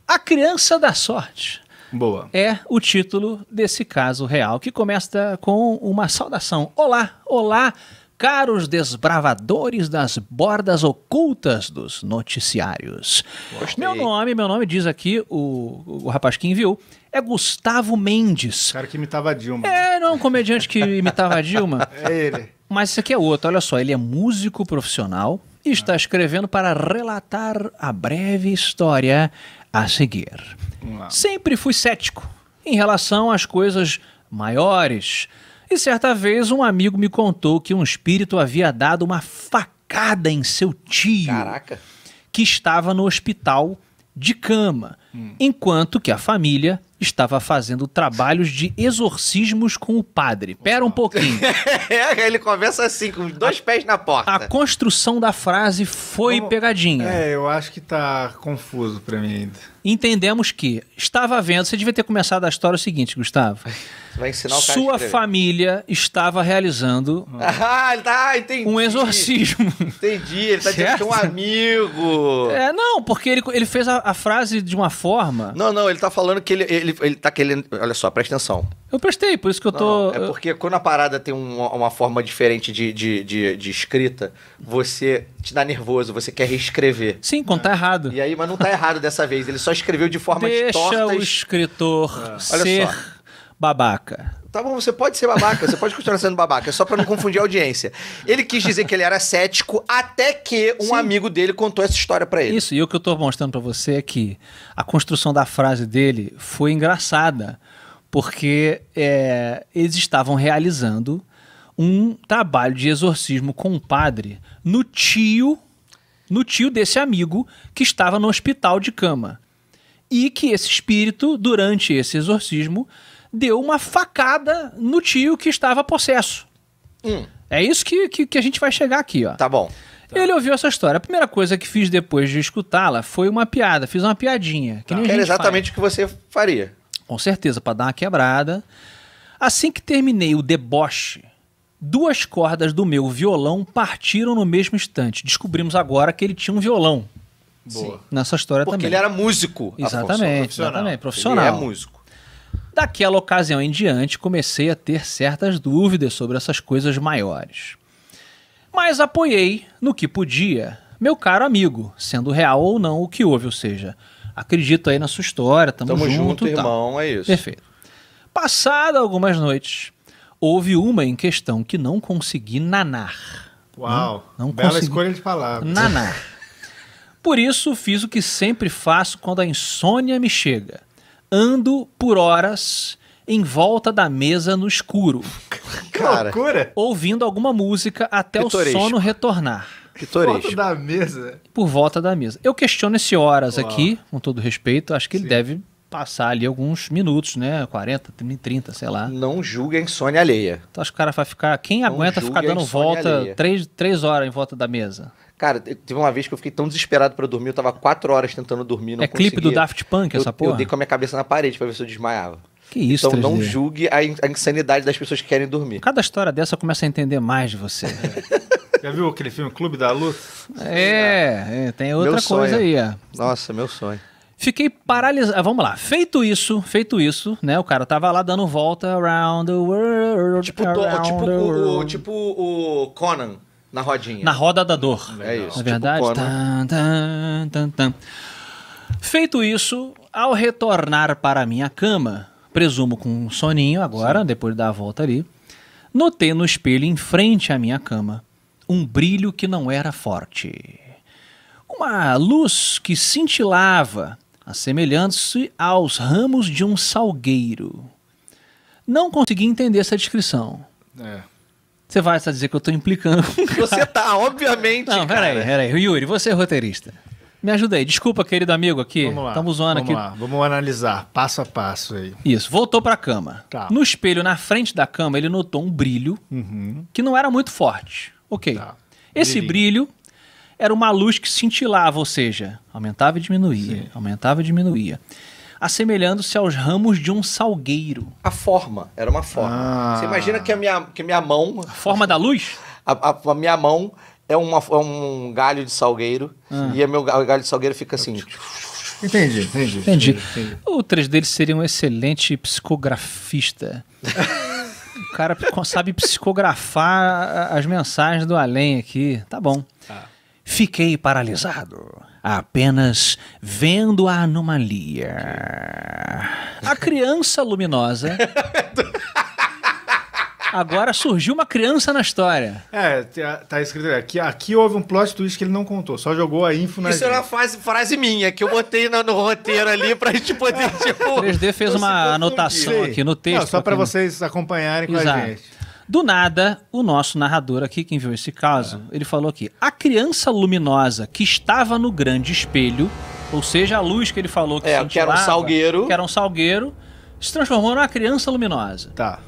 S1: A Criança da Sorte. Boa. É o título desse caso real, que começa com uma saudação. Olá, olá, caros desbravadores das bordas ocultas dos noticiários. Gostei. Meu nome, meu nome diz aqui, o, o rapaz que enviou,
S3: é Gustavo Mendes. O cara que imitava a Dilma.
S1: É, não, um comediante que imitava a Dilma. (laughs) é ele. Mas esse aqui é outro, olha só, ele é músico profissional e está ah. escrevendo para relatar a breve história a seguir. Sempre fui cético em relação às coisas maiores e certa vez um amigo me contou que um espírito havia dado uma facada em seu tio. Caraca. Que estava no hospital de cama, hum. enquanto que a família estava fazendo trabalhos de exorcismos com o padre. Pera um pouquinho. (laughs)
S2: É, ele começa assim, com dois a, pés na porta. A
S1: construção da frase foi Como... pegadinha. É, eu acho que tá confuso para mim ainda entendemos que estava havendo. Você devia ter começado a história o seguinte, Gustavo. Vai ensinar o cara Sua família estava realizando
S2: ah, tá, ah, entendi. um exorcismo. Entendi, ele está dizendo que é um amigo. É, não, porque ele, ele fez a, a, frase de uma forma. Não, não, ele está falando que ele, ele, ele tá querendo. Olha só, presta atenção.
S1: Eu prestei, por isso que eu não, tô. é
S2: porque quando a parada tem uma, uma forma diferente de, de, de, de, escrita, você te dá nervoso, você quer reescrever. Sim, quando é. tá errado. E aí, mas não tá errado dessa vez, ele só só escreveu de forma Deixa tortas. Deixa o escritor é. ser
S1: babaca.
S2: Tá bom, você pode ser babaca, você pode continuar sendo babaca, só para não confundir a audiência. Ele quis dizer que ele era cético até que um Sim. amigo dele contou essa história para
S1: ele. Isso, e o que eu tô mostrando para você é que a construção da frase dele foi engraçada, porque é, eles estavam realizando um trabalho de exorcismo com um padre no tio, no tio desse amigo que estava no hospital de cama e que esse espírito, durante esse exorcismo, deu uma facada no tio que estava possesso. Hum. É isso que, que, que, a gente vai chegar aqui, ó. Tá bom. Tá. Ele ouviu essa história. A primeira coisa que fiz depois de escutá-la foi uma piada. Fiz uma piadinha. Que tá. Era exatamente faz. o
S2: que você faria.
S1: Com certeza, para dar uma quebrada. Assim que terminei o deboche, duas cordas do meu violão partiram no mesmo instante. Descobrimos agora que ele tinha um violão. Boa. história Porque também. Porque ele era
S2: músico. Exatamente. Profissional. Exatamente, profissional. Ele é músico.
S1: Daquela ocasião em diante, comecei a ter certas dúvidas sobre essas coisas maiores. Mas apoiei, no que podia, meu caro amigo, sendo real ou não o que houve, ou seja, acredito aí na sua história, tamo, tamo junto, junto irmão, tá. é isso. Perfeito. Passada algumas noites, houve uma em questão que não consegui nanar. Uau, não, não bela consegui...
S3: escolha de palavras. Nanar.
S1: Por isso, fiz o que sempre faço quando a insônia me chega. Ando por horas em volta da mesa no escuro. (laughs) Cara, loucura! Ouvindo alguma música até o sono retornar. Pitoresco. Por volta da mesa? Por volta da mesa. Eu questiono esse horas Uau. aqui, com todo respeito, acho que Sim. ele deve passar ali alguns minutos, né? 40, 30, sei lá. Não julga a insônia alheia. Então acho que o cara vai ficar. Quem aguenta ficar dando volta três, 3 horas em volta da mesa?
S2: Cara, teve uma vez que eu fiquei tão desesperado para dormir, eu tava quatro horas tentando dormir, não É conseguia. clipe do Daft Punk essa porra? Eu dei com a minha cabeça na parede para ver se eu desmaiava. Que isso, Então 3D. não julgue a, in a, insanidade das pessoas que querem dormir. Cada história dessa
S1: eu começo a entender mais de você.
S3: (laughs) Já viu aquele filme Clube da Luz? É,
S1: é tem outra meu coisa sonho. aí. Ó. É.
S2: Nossa, meu sonho.
S1: Fiquei paralisado. Ah, vamos lá. Feito isso, feito isso, né? O cara tava lá dando volta around the world. Tipo, around tipo, the world. O,
S2: tipo o Conan. Na rodinha. Na
S1: roda da dor.
S2: É isso. Na é tipo verdade. Tipo
S1: tan, tan, tan, Feito isso, ao retornar para minha cama, presumo com um soninho agora, Sim. depois da volta ali, notei no espelho em frente à minha cama um brilho que não era forte. Uma luz que cintilava, assemelhando-se aos ramos de um salgueiro. Não consegui entender essa descrição. É. Você vai só dizer que eu tô implicando. (laughs) Você tá, obviamente. Não, peraí, peraí. Yuri, você é roteirista. Me ajuda aí. Desculpa, querido amigo aqui. Vamos lá. Estamos zoando vamos aqui. Lá. Vamos analisar passo a
S3: passo aí.
S1: Isso. Voltou para a cama. Tá. No espelho, na frente da cama, ele notou um brilho uhum. que não era muito forte. Ok. Tá. Esse brilho era uma luz que cintilava, ou seja, aumentava e diminuía, Sim. aumentava e diminuía assemelhando-se aos ramos de um salgueiro. A forma, era uma forma. Ah. Você imagina
S2: que a minha, que a minha mão. A forma da luz? a, a, a minha mão é, uma, é um galho de salgueiro ah. e o meu galho de salgueiro fica assim.
S1: Entendi, entendi. Entendi. entendi. O 3 dele seria um excelente psicografista. o cara sabe psicografar as mensagens do além aqui. Tá bom. Ah. Fiquei paralisado apenas vendo a anomalia.
S3: A criança luminosa. Agora surgiu uma criança na história. É, tá, tá escrito aqui. Aqui houve um plot twist que ele não contou, só jogou a info na. Isso era uma
S2: frase, frase minha, que eu botei no, no roteiro ali pra gente poder, (laughs) tipo. 3D fez uma anotação
S3: aqui no texto. Não, só pra vocês acompanharem com a gente. Do nada,
S1: o nosso narrador aqui, quem viu esse caso, é. ele falou aqui: a criança luminosa que estava no grande espelho, ou seja, a luz que ele falou que, é, que era um salgueiro, que era um salgueiro, se transformou numa criança luminosa. Tá.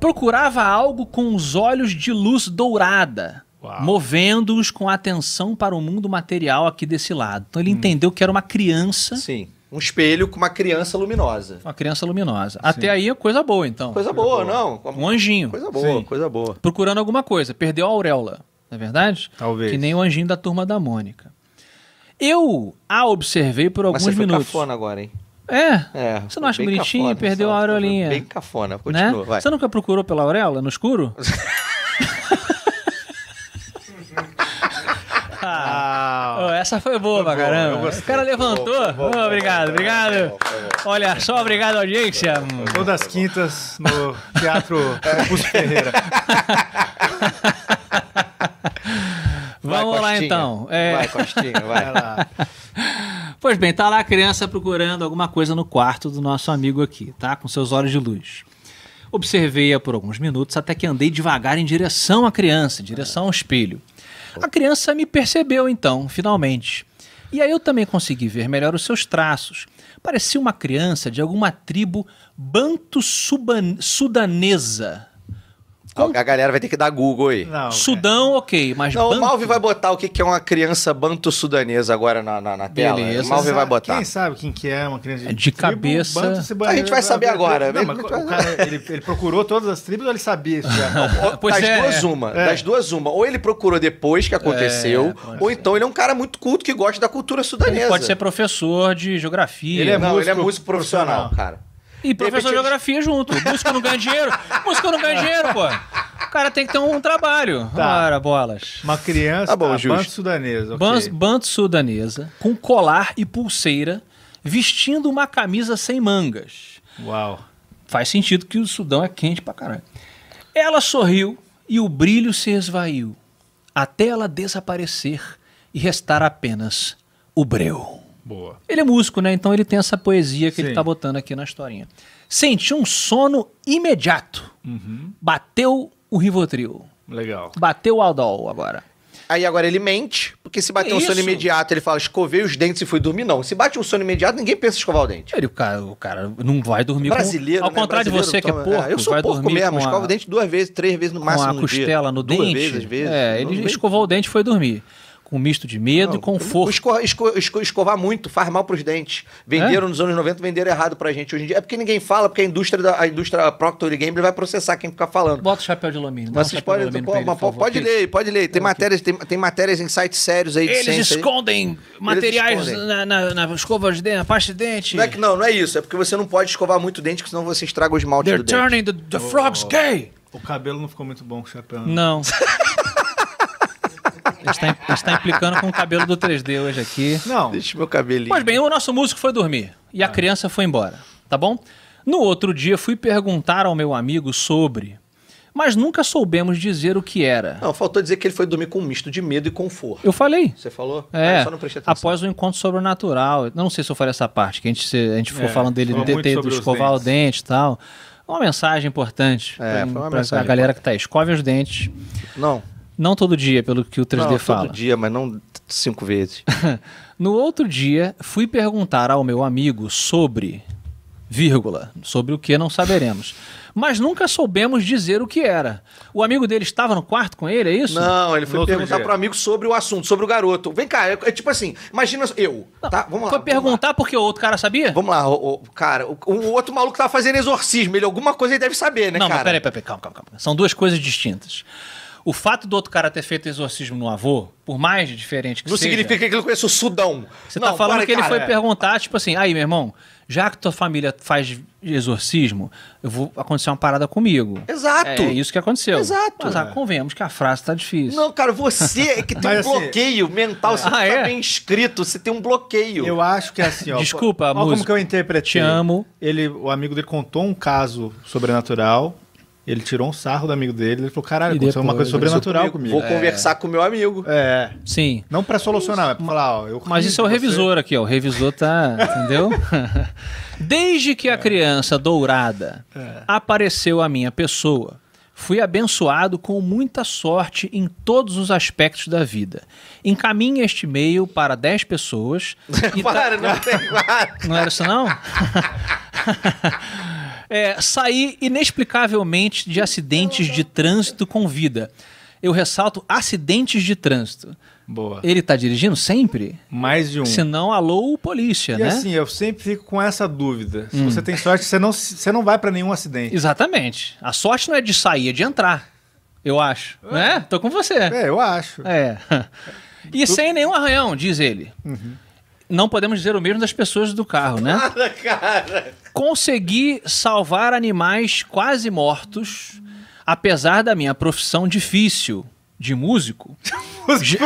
S1: Procurava algo com os olhos de luz dourada movendo-os com atenção para o mundo material aqui desse lado. Então ele hum. entendeu que era uma criança. Sim
S2: um espelho com uma criança luminosa.
S1: Uma criança luminosa. Sim. Até aí, coisa boa, então. Coisa, coisa boa, boa, não. Um anjinho. Coisa boa, Sim. coisa boa. Procurando alguma coisa. Perdeu a auréola, não é verdade? Talvez. Que nem o anjinho da turma da Mônica. Eu a observei por alguns Mas você minutos. Foi cafona agora, hein? É. é você não acha bonitinho? Cafona, perdeu a aureolinha. Bem cafona. Né? Continua, né? Você nunca procurou pela auréola no escuro? (laughs) oh, essa foi boa pra caramba. O cara levantou. Foi bom, foi bom, oh, obrigado, obrigado. Olha só,
S3: obrigado, audiência. Todas as quintas no Teatro é. Augusto Ferreira. (laughs) Vamos vai, lá então. É... Vai, Costinho,
S1: vai lá. Pois bem, tá lá a criança procurando alguma coisa no quarto do nosso amigo aqui, tá? Com seus olhos de luz. Observei-a por alguns minutos até que andei devagar em direção à criança, em direção ao espelho. A criança me percebeu então, finalmente. E aí eu também consegui ver melhor os seus traços. Parecia uma criança de alguma
S2: tribo banto-sudanesa. A galera vai ter que dar Google aí. Não, Sudão, ok, mas. Não, banto... o Malve vai botar o que, é uma criança banto-sudanesa agora na, na, na tela. Beleza. O Malve vai botar. Quem
S3: sabe quem que é uma criança de, de tribo, cabeça. Banto, a gente vai saber agora. Não, né? mas o cara, ele, ele, procurou todas as tribos ou ele sabia isso já? (laughs) Não, pois
S2: das é, duas, é. uma. É. Das duas, uma. Ou ele procurou depois que aconteceu, é, ou é. então ele é um cara muito culto que gosta da cultura sudanesa. Ele pode ser
S1: professor de geografia. Ele é, não, músico, ele é músico profissional, profissional. cara. E professor de geografia junto. Músico não ganha dinheiro. Músico não ganha dinheiro, pô. O cara tem que ter um, trabalho. Tá. bolas. Uma criança, tá bom, ah, banto sudanesa. Okay. Banto sudanesa, com colar e pulseira, vestindo uma camisa sem mangas. Uau. Faz sentido que o Sudão é quente pra caralho. Ela sorriu e o brilho se esvaiu, até ela desaparecer e restar apenas o breu. Boa. Ele é músico, né? Então ele tem essa poesia que Sim. ele tá botando aqui na historinha. Senti um sono imediato. Uhum. Bateu o
S2: Rivotril. Legal. Bateu o Aldol agora. Aí agora ele mente, porque se bater um sono imediato, ele fala, escovei os dentes e fui dormir. Não, se bate um sono imediato, ninguém pensa em escovar o dente. Ele, o, cara, o cara não vai dormir brasileiro, com... Ao né? contrário brasileiro, de você que é porco, é, eu sou vai porco dormir mesmo, escovo o dente duas vezes, três vezes no máximo Com a no costela dia. no dente. Duas vezes, às vezes. É, ele escovou
S1: o dente e foi dormir com misto de medo não, e conforto.
S2: Esco, esco, esco, escovar muito faz mal para os dentes. Venderam é? nos anos 90, venderam errado para a gente hoje em dia. É porque ninguém fala, porque a indústria, da, a indústria Procter Gamble vai processar quem ficar falando.
S1: Bota o chapéu de alumínio.
S2: Mas vocês podem, pode, pode, ele, pode, pode ler, pode ler. Tem, matérias, tem, tem, matérias em sites sérios aí. Eles escondem aí. materiais Eles escondem. Na, na, na, escova de dente, na pasta de dente. Não é, que, não, não é isso. É porque você não pode escovar muito o dente, porque senão você estraga os esmalte They're do dente. They're turning the, the frogs oh, oh, oh. gay.
S3: O cabelo não ficou muito bom com o chapéu. Né? Não. não. (laughs)
S2: está está implicando com o cabelo do 3D
S1: hoje aqui. Não. Deixa meu cabelinho. Pois bem, o nosso músico foi dormir e a ah. criança foi embora, tá bom? No outro dia fui perguntar ao meu amigo sobre, mas nunca soubemos dizer o que era.
S2: Não, faltou dizer que ele foi dormir com um misto de medo e conforto. Eu falei. Você falou? É. Ah, só não prestei atenção.
S1: Após o um encontro sobrenatural. Não sei se eu falei essa parte, que a gente, a gente ficou é, falando dele no DT do escovar o dente e tal. Uma mensagem importante é, foi uma mensagem a galera que tá aí. Escove os dentes.
S2: Não. Não todo
S1: dia, pelo que o
S2: 3D não, fala. Todo dia, mas não cinco vezes.
S1: (laughs) no outro dia, fui perguntar ao meu amigo sobre. Vírgula, sobre o que não saberemos. mas nunca soubemos dizer o que era. O amigo
S2: dele estava no quarto com ele, é isso? Não, ele foi perguntar perguntar pro amigo sobre o assunto, sobre o garoto. Vem cá, é, é tipo assim, imagina eu, não, tá? Vamos lá. Foi perguntar lá. porque o outro cara sabia? Vamos lá, o, o cara, o, o, outro maluco estava fazendo exorcismo, ele alguma coisa ele deve saber, né, não, cara? Não, peraí, peraí, peraí, calma,
S1: calma, calma. São duas coisas distintas. O fato do outro cara ter feito exorcismo no avô, por mais diferente que não seja. Não significa
S2: que ele conhece o Sudão. Você tá não, tá falando para, que ele cara, foi é...
S1: perguntar, tipo assim, aí, meu irmão, já que tua família faz exorcismo, eu vou acontecer uma parada comigo. Exato. É isso que aconteceu. Exato. Mas ah, convenhamos que a frase tá difícil. Não,
S2: cara, você é que (laughs) tem um assim, bloqueio mental, você ah, tá é? bem escrito, você tem um bloqueio. Eu acho que é assim, ó. Desculpa, amor. como que eu
S3: interpretei. Te amo. Ele, o amigo dele contou um caso sobrenatural ele tirou um sarro do amigo dele, ele falou: caralho, aconteceu uma coisa sobrenatural comigo. Vou é. conversar
S2: com o meu amigo. É. Sim. Não para solucionar, mas pra
S1: falar,
S3: ó, eu Mas isso é o revisor
S1: você. aqui, ó. O revisor tá. (laughs) entendeu? Desde que é. a criança dourada é. apareceu a minha pessoa, fui abençoado com muita sorte em todos os aspectos da vida. Encaminhe este e-mail para 10 pessoas. (laughs) Tá para, ta... não tem (laughs) Não era isso, não? É, sair inexplicavelmente de acidentes de trânsito com vida. Eu ressalto acidentes de trânsito. Boa. Ele tá dirigindo sempre?
S3: Mais de um. se não alô, polícia, e né? assim, eu sempre fico com essa dúvida. Se hum. você tem sorte, você não, você não vai para nenhum acidente.
S1: Exatamente. A sorte não é de sair, é de entrar. Eu acho. É. Né? Tô com você. É, eu acho. É. (laughs) E tu... sem nenhum arranhão, diz ele. Uhum não podemos dizer o mesmo das pessoas do carro, né?
S4: (laughs) Cara, cara.
S1: Consegui salvar animais quase mortos, apesar da minha profissão difícil de músico. (laughs) ja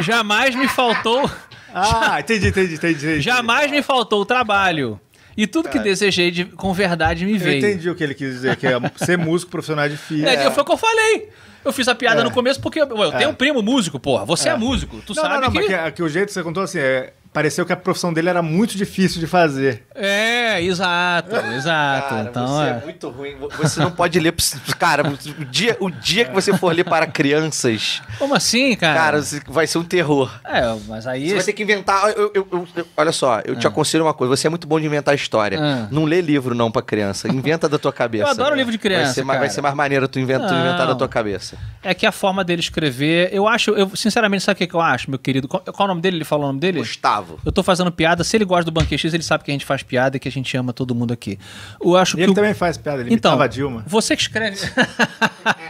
S1: jamais me faltou. (laughs) Ah, entendi, entendi, entendi, entendi. Jamais me faltou trabalho. E tudo Cara. que é.
S3: desejei de, com verdade me veio. Eu entendi o que ele quis dizer, que é ser músico profissional é difícil. É, é. Foi o que eu falei.
S1: Eu fiz a piada é. no começo porque ué, eu tenho é. um primo
S3: músico, porra. Você é, músico. Tu não, sabe não, não, que... Mas que, que... o jeito que você contou assim é pareceu que a profissão dele era muito difícil de fazer.
S2: É, exato, (laughs) exato. Cara, então, você é... é... muito ruim. Você não pode ler. Cara, o dia, o dia que você for ler para crianças. Como assim, cara? Cara, vai ser um terror. É, mas aí. Você vai ter que inventar. Eu, eu, eu, olha só, eu ah. te aconselho uma coisa. Você é muito bom de inventar história. Ah. Não lê livro, não, para criança. Inventa da tua cabeça. Eu adoro né? livro de criança. Vai ser, mais, vai ser mais maneiro tu, inventa, inventar da tua cabeça.
S1: É que a forma dele escrever. Eu acho, eu sinceramente, sabe o que eu acho, meu querido? Qual, qual o nome dele? Ele falou o nome dele? Gustavo bravo. Eu tô fazendo piada. Se ele gosta do Banque X, ele sabe que a gente faz piada e que a gente ama todo mundo aqui.
S3: Eu acho e que ele o... também faz piada, ele então, a Dilma. Você que escreve.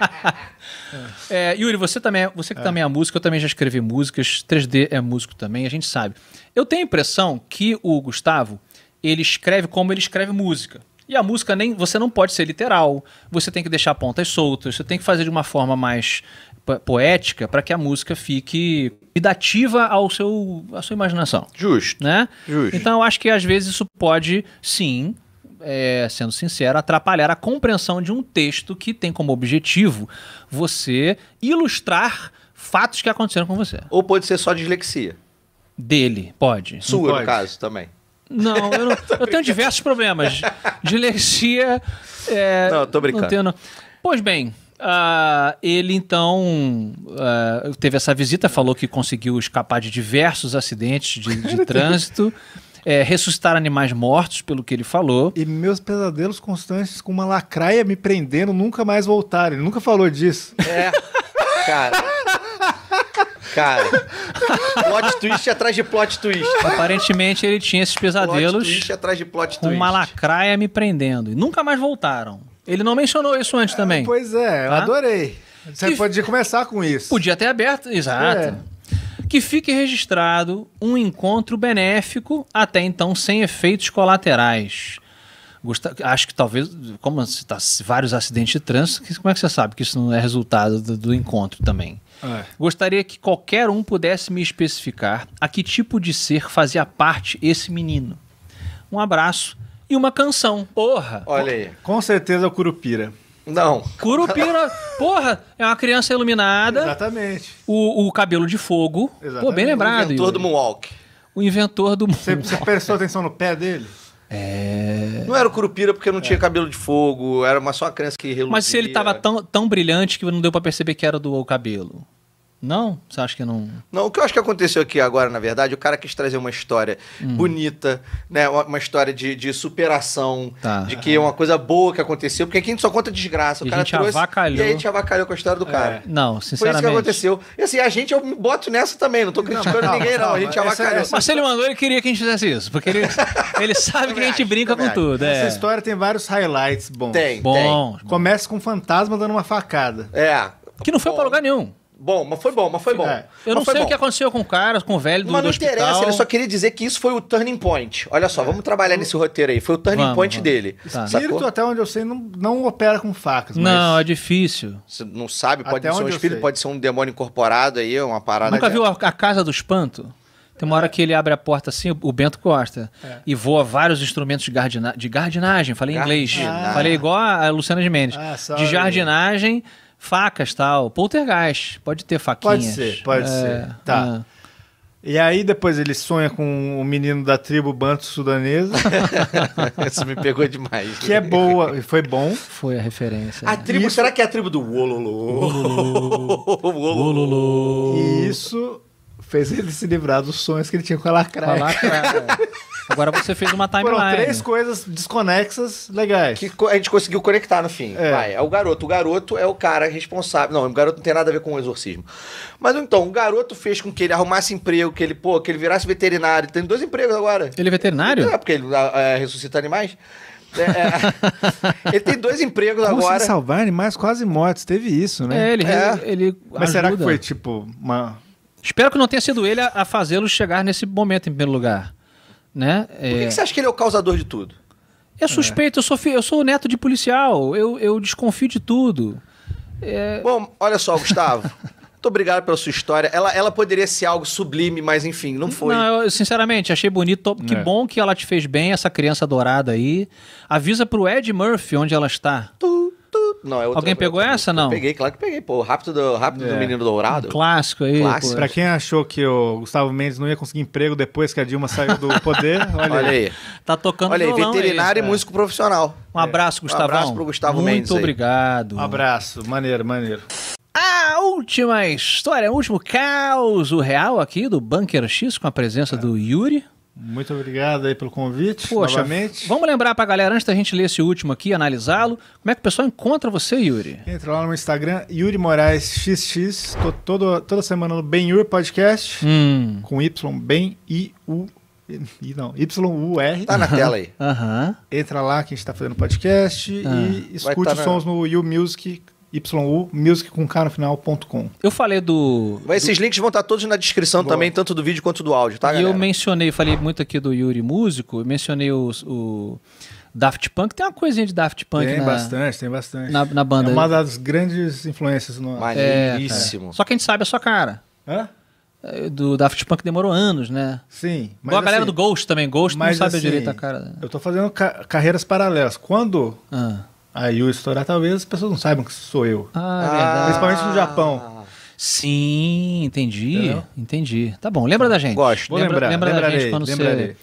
S4: (laughs)
S1: é, Yuri, você também, é, você que é. também é músico, eu também já escrevi músicas, 3D é músico também, a gente sabe. Eu tenho a impressão que o Gustavo, ele escreve como ele escreve música. E a música nem você não pode ser literal, você tem que deixar pontas soltas, você tem que fazer de uma forma mais poética para que a música fique idativa ao seu, à sua imaginação. Justo. Né? Justo. Então eu acho que às vezes isso pode, sim, é, sendo sincero, atrapalhar a compreensão de um texto que tem como objetivo você ilustrar fatos que aconteceram com você. Ou pode ser só dislexia. Dele, pode. Sua, pode. no caso, também. Não, eu, não, eu tenho diversos problemas. (laughs) Dislexia.
S2: É, não, tô brincando. Não tenho,
S1: não. Pois bem, Uh, ele então uh, teve essa visita, falou que conseguiu escapar de diversos
S3: acidentes de, de (laughs) trânsito, é, ressuscitar animais mortos, pelo que ele falou. E meus pesadelos constantes com uma lacraia me prendendo nunca mais voltaram. Ele nunca falou disso. É, cara. Cara, plot twist
S2: atrás de plot twist.
S1: Aparentemente ele tinha esses pesadelos. Plot twist
S2: atrás de plot twist. Com uma
S1: lacraia me prendendo. E nunca mais voltaram. Ele não mencionou isso antes é, também. Pois é, tá? adorei. Você que podia começar com isso. Podia ter aberto, exato. É. Que fique registrado um encontro benéfico, até então sem efeitos colaterais. Gustavo, acho que talvez, como se tá vários acidentes de trânsito, como é que você sabe que isso não é resultado do, do encontro também? É. Gostaria que qualquer um pudesse me especificar a que tipo de ser fazia parte esse menino. Um abraço, e uma canção. Porra! Olha aí.
S3: Com certeza o Curupira.
S1: Não. Curupira, (laughs) porra, é uma criança iluminada. Exatamente. O, o cabelo de fogo. Exatamente. Pô, bem lembrado. O inventor do Moonwalk. O inventor do Moonwalk. Você, você prestou atenção no pé dele?
S2: É... Não era o Curupira porque não é. tinha cabelo de fogo, era uma só criança que reluzia. Mas se ele tava tão, tão
S1: brilhante que não deu para perceber que era do cabelo. Não? Você acha que não.
S2: Não, o que eu acho que aconteceu aqui agora, na verdade, o cara quis trazer uma história hum. bonita, né? Uma, uma história de, de superação, tá. de que é uma coisa boa que aconteceu, porque aqui a gente só conta desgraça. E o cara a gente trouxe, avacalhou. E aí a gente avacalhou com a história do é. cara. É. Não, sinceramente. Foi isso que aconteceu. E assim, a gente, eu me boto nessa também, não tô criticando não, ninguém, não. não. A
S1: gente avacalhou. Essa, Mas se ele mandou, ele queria que a gente fizesse isso, porque ele, ele (laughs) sabe que a gente brinca com tudo. É. Essa
S3: história tem vários highlights bons. Tem. Bom. Tem. Começa com um fantasma dando uma facada. É. Que não foi Bom. pra lugar nenhum. Bom, mas foi bom, mas foi bom. É. Eu não sei bom. o que
S2: aconteceu
S1: com o cara, com o velho do Mas
S2: não do interessa, ele só queria dizer que isso foi o turning point. Olha só, é. vamos trabalhar nesse roteiro aí. Foi o turning vamos, point vamos. dele. Tá. Espírito, Sacou?
S3: até onde eu sei, não, não opera com facas. Não, é difícil.
S2: Você não sabe, pode até ser um espírito, pode ser um demônio incorporado aí, uma parada. Nunca viu
S3: a, a Casa do Espanto?
S1: Tem uma hora é. que ele abre a porta assim, o Bento Costa, é. e voa vários instrumentos de, gardina de jardinagem. Falei em inglês. Ah. Falei igual a Luciana de Mendes. Ah, de jardinagem facas
S3: tal. Poltergeist, pode ter faquinhas. Pode ser, pode é, ser. Tá. É. E aí depois ele sonha com o menino da tribo banto sudanesa. (laughs) Isso me pegou demais. Que é boa, foi bom. Foi a referência. A né? tribo, Isso... será que é a tribo do Wololo? Wololo. (laughs) Isso fez ele se livrar dos sonhos que ele tinha com a lacraia. Com a lacraia. É. Agora você fez uma timeline. Foram três coisas desconexas
S2: legais. Que a gente conseguiu conectar no fim. É. Vai, é o garoto. O garoto é o cara responsável. Não, o garoto não tem nada a ver com o exorcismo. Mas então, o garoto fez com que ele arrumasse emprego, que ele, pô, que ele virasse veterinário. Tem dois empregos agora. Ele é veterinário? É, porque ele ah, é, ressuscita animais. É, é. (laughs) ele tem dois empregos Como agora. Se
S3: salvar animais quase mortos, teve isso, né? É, ele. É. ele, Mas ajuda. será que foi tipo uma
S1: Espero que não tenha sido ele a, a fazê-lo chegar nesse momento em primeiro lugar.
S3: Né? É, Por que, que você acha
S2: que ele é o causador de tudo?
S1: É suspeito, é. eu, sou fi... eu sou neto de policial, eu, eu desconfio de tudo.
S2: É... Bom, olha só, Gustavo. (laughs) Muito obrigado pela sua história. Ela, ela poderia ser algo sublime, mas enfim, não foi.
S1: Não, eu sinceramente achei bonito. Que é. bom que ela te fez bem, essa criança dourada aí. Avisa pro Ed Murphy onde ela está. Tu,
S2: não, é outra, Alguém pegou outra, essa, não? Peguei, claro que peguei, pô. Rápido do, rápido do é. Menino Dourado. Um clássico aí. Clássico. Pra quem
S3: achou que o Gustavo Mendes não ia conseguir emprego depois que a Dilma saiu do poder, (laughs) olha, olha aí. Tá tocando Olha aí, veterinário e é. músico profissional. Um abraço, Gustavo. É. Um abraço pro Gustavo Muito Mendes. Muito obrigado. Um abraço. Maneiro, maneiro.
S1: A última história, o último caos real aqui do Bunker X com a presença é. do Yuri. Muito obrigado aí pelo convite. Poxa, novamente. vamos lembrar para a galera, antes da gente ler esse último aqui, analisá-lo, como é que o pessoal encontra você, Yuri?
S3: Entra lá no Instagram, Yuri Moraes XX. Tô todo, toda semana no Ben Yuri Podcast, hum. com Y, Ben I-U. I, não, R. Tá na tela aí. Uhum. Entra lá que a gente está fazendo podcast ah. e escute tá os sons na... no You Music YU Music com K no final.com.
S2: Eu falei do. Mas esses do... links vão estar todos na descrição Boa. também, tanto do vídeo quanto do áudio, tá?
S1: E galera? eu mencionei, falei muito aqui do Yuri Músico, eu mencionei o. Daft Punk tem uma coisinha de Daft Punk tem na, bastante
S3: tem bastante na, na banda é uma das grandes influências
S1: no maneiríssimo é, só quem sabe é sua cara
S3: Hã? É, do Daft Punk demorou anos, né? Sim. Mas a galera assim, do
S1: Ghost também. Ghost não sabe assim, direito a
S3: cara. Né? Eu tô fazendo ca carreiras paralelas. Quando ah. Aí o estourar, talvez as pessoas não saibam que sou eu. Ah, é ah. verdade. Principalmente no Japão. Sim, entendi. Entendeu? Entendi. Tá bom, lembra da gente. Gosto.
S1: Vou lembra, lembrar. Lembra lembrarei, da gente quando lembrarei. você...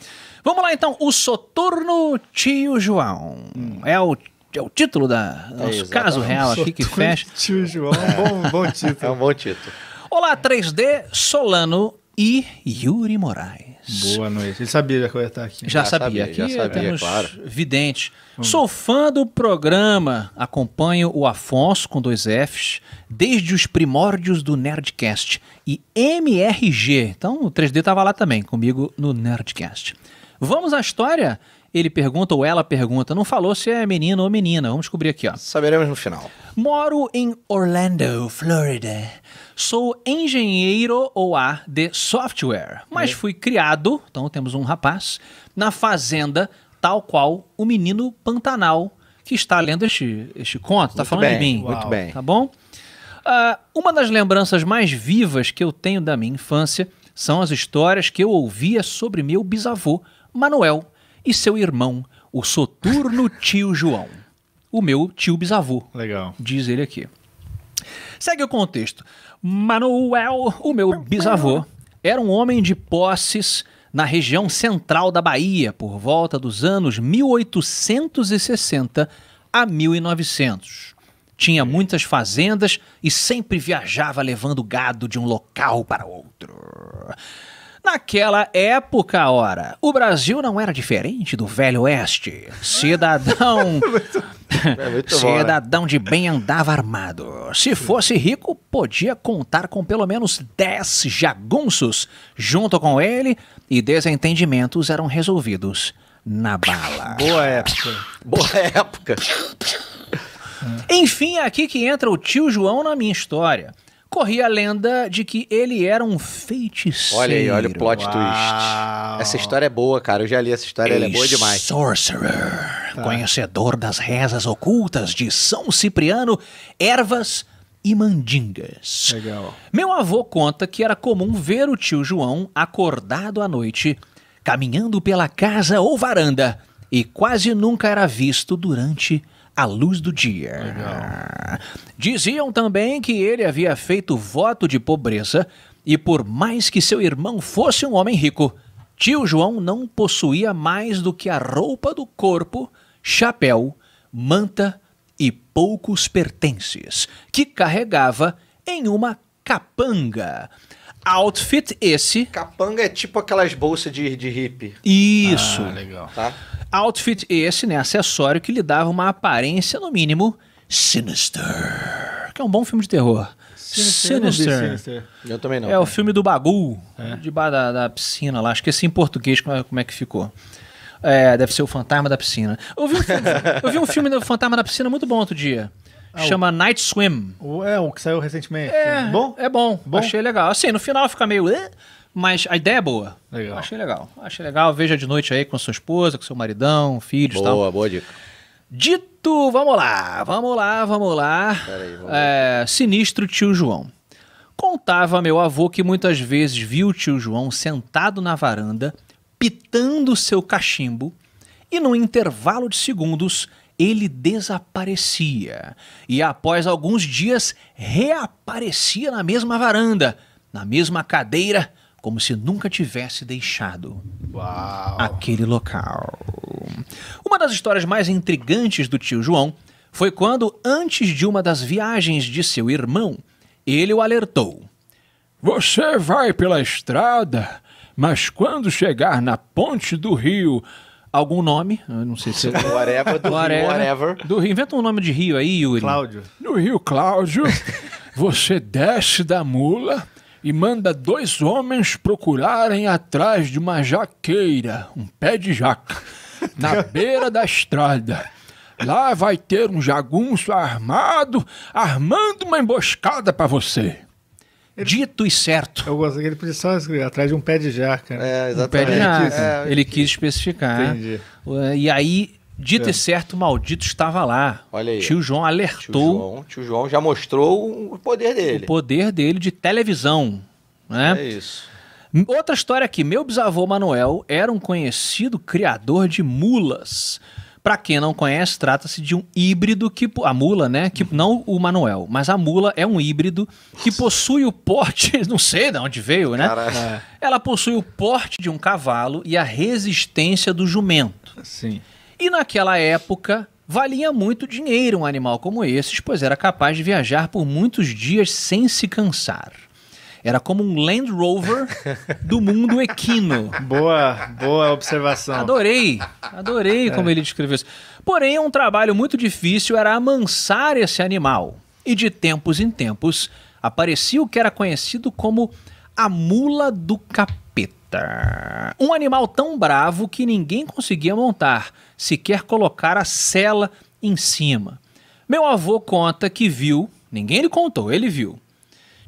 S1: Vamos lá então, o Soturno Tio João. Hum. É o é o título da é, caso real aqui que fecha. Tio João, um bom, bom título. É um bom (laughs) é título. Olá 3D, Solano e Yuri
S3: Moraes. Boa noite. Ele sabia que eu ia estar aqui. Já, já sabia, aqui já sabia, claro.
S1: Vidente. Hum. Sou fã do programa, acompanho o Afonso com dois Fs desde os primórdios do Nerdcast e MRG. Então o 3D estava lá também, comigo no Nerdcast. Vamos à história? Ele pergunta ou ela pergunta, não falou se é menino ou menina. Vamos descobrir aqui, ó. Saberemos no final. Moro em Orlando, Florida. Sou engenheiro ou a de software, mas hum. fui criado, então temos um rapaz, na fazenda, tal qual o menino Pantanal que está lendo este, este conto, está falando bem, de mim. Uau. Muito bem. Tá bom? Uh, uma das lembranças mais vivas que eu tenho da minha infância são as histórias que eu ouvia sobre meu bisavô, Manuel, e seu irmão, o soturno tio João. O meu tio bisavô. Legal. Diz ele aqui. Segue o contexto. Manuel, o meu bisavô, era um homem de posses na região central da Bahia por volta dos anos 1860 a 1900. Tinha muitas fazendas e sempre viajava levando gado de um local para outro. Naquela época, ora, o Brasil não era diferente do Velho Oeste. Cidadão. (laughs) É Cidadão bom, né? de bem andava armado. Se fosse rico, podia contar com pelo menos 10 jagunços junto com ele e desentendimentos eram resolvidos na bala.
S3: Boa época.
S1: Boa época. Enfim, é aqui que entra o tio João na minha
S2: história
S1: corria a lenda de que ele era um feiticeiro. Olha aí, olha o plot Uau.
S2: twist. Essa história é boa, cara. Eu já li essa história, ela é boa demais. Sorcerer, tá.
S1: conhecedor das rezas ocultas de São Cipriano, ervas e mandingas. Legal. Meu avô conta que era comum ver o tio João acordado à noite, caminhando pela casa ou varanda, e quase nunca era visto durante a à luz do dia. Legal. Diziam também que ele havia feito voto de pobreza e, por mais que seu irmão fosse um homem rico, tio João não possuía mais do que a roupa do corpo, chapéu, manta e poucos pertences que carregava em uma capanga Outfit esse. Capanga é tipo aquelas bolsas de, de hippie. Isso. Ah, legal. Tá? Outfit esse, né? Acessório que lhe dava uma aparência, no mínimo, sinister. Que é um bom filme de terror.
S2: Sinister. Sinister. Eu também não. É o
S1: filme do Bagul, é. bar da, da, piscina lá. Esqueci em português é, como é que ficou. É, deve ser o Fantasma da Piscina. Eu vi um filme, (laughs) eu vi um filme do Fantasma da Piscina muito bom outro dia. É chama o... Night Swim. O, é, o que saiu recentemente. É bom? É bom, bom. Achei legal. Assim, no final fica meio. Mas a ideia é boa. Legal. Achei legal. Achei legal. Veja de noite aí com sua esposa, com seu maridão, filhos e tal. Boa, boa dica. Dito, vamos lá, vamos lá, vamos lá. vamos é, sinistro tio João. Contava meu avô que muitas vezes viu o tio João sentado na varanda, pitando seu cachimbo, e num intervalo de segundos ele desaparecia e, após alguns dias, reaparecia na mesma varanda, na mesma cadeira, como se nunca tivesse deixado
S3: Uau.
S1: aquele local. Uma das histórias mais intrigantes do tio João foi quando, antes de uma das viagens de seu irmão, ele o alertou: Você vai pela estrada, mas quando chegar na ponte do rio, algum nome. Eu não sei se. (laughs) Whatever do whatever, Rio, whatever. Do Rio. Inventa um nome de Rio aí, Yuri. Cláudio. No Rio Cláudio, você desce da mula e manda dois homens procurarem atrás de uma jaqueira, um pé de jaca, na (laughs) beira da estrada. Lá vai ter um jagunço armado, armando uma emboscada para você.
S3: Ele... Dito e certo. Eu gosto ele podia só escrever atrás de um pé de jaca. É, exatamente. Um pé de jaca. É,
S1: ele quis especificar. Entendi. E aí, dito é. e certo, o maldito estava lá. Olha aí. Tio João alertou.
S2: Tio João, tio João já
S1: mostrou o poder dele. O poder dele de televisão. Né? É isso. Outra história aqui. Meu bisavô Manuel era um conhecido criador de mulas. Para quem não conhece, trata-se de um híbrido que a mula, né, que uhum. não o Manuel, mas a mula é um híbrido que possui o porte, (laughs) não sei de onde veio, né? Caraca. É. Ela possui o porte de um cavalo e a resistência do jumento. Sim. E naquela época valia muito dinheiro um animal como esse, pois era capaz de viajar por muitos dias sem se cansar. Era como um Land Rover do mundo equino. Boa, boa observação. Adorei, adorei é. como ele descreveu isso. Porém, um trabalho muito difícil era amansar esse animal. E de tempos em tempos, aparecia o que era conhecido como a mula do capeta. Um animal tão bravo que ninguém conseguia montar, sequer colocar a sela em cima. Meu avô conta que viu, ninguém lhe contou, ele viu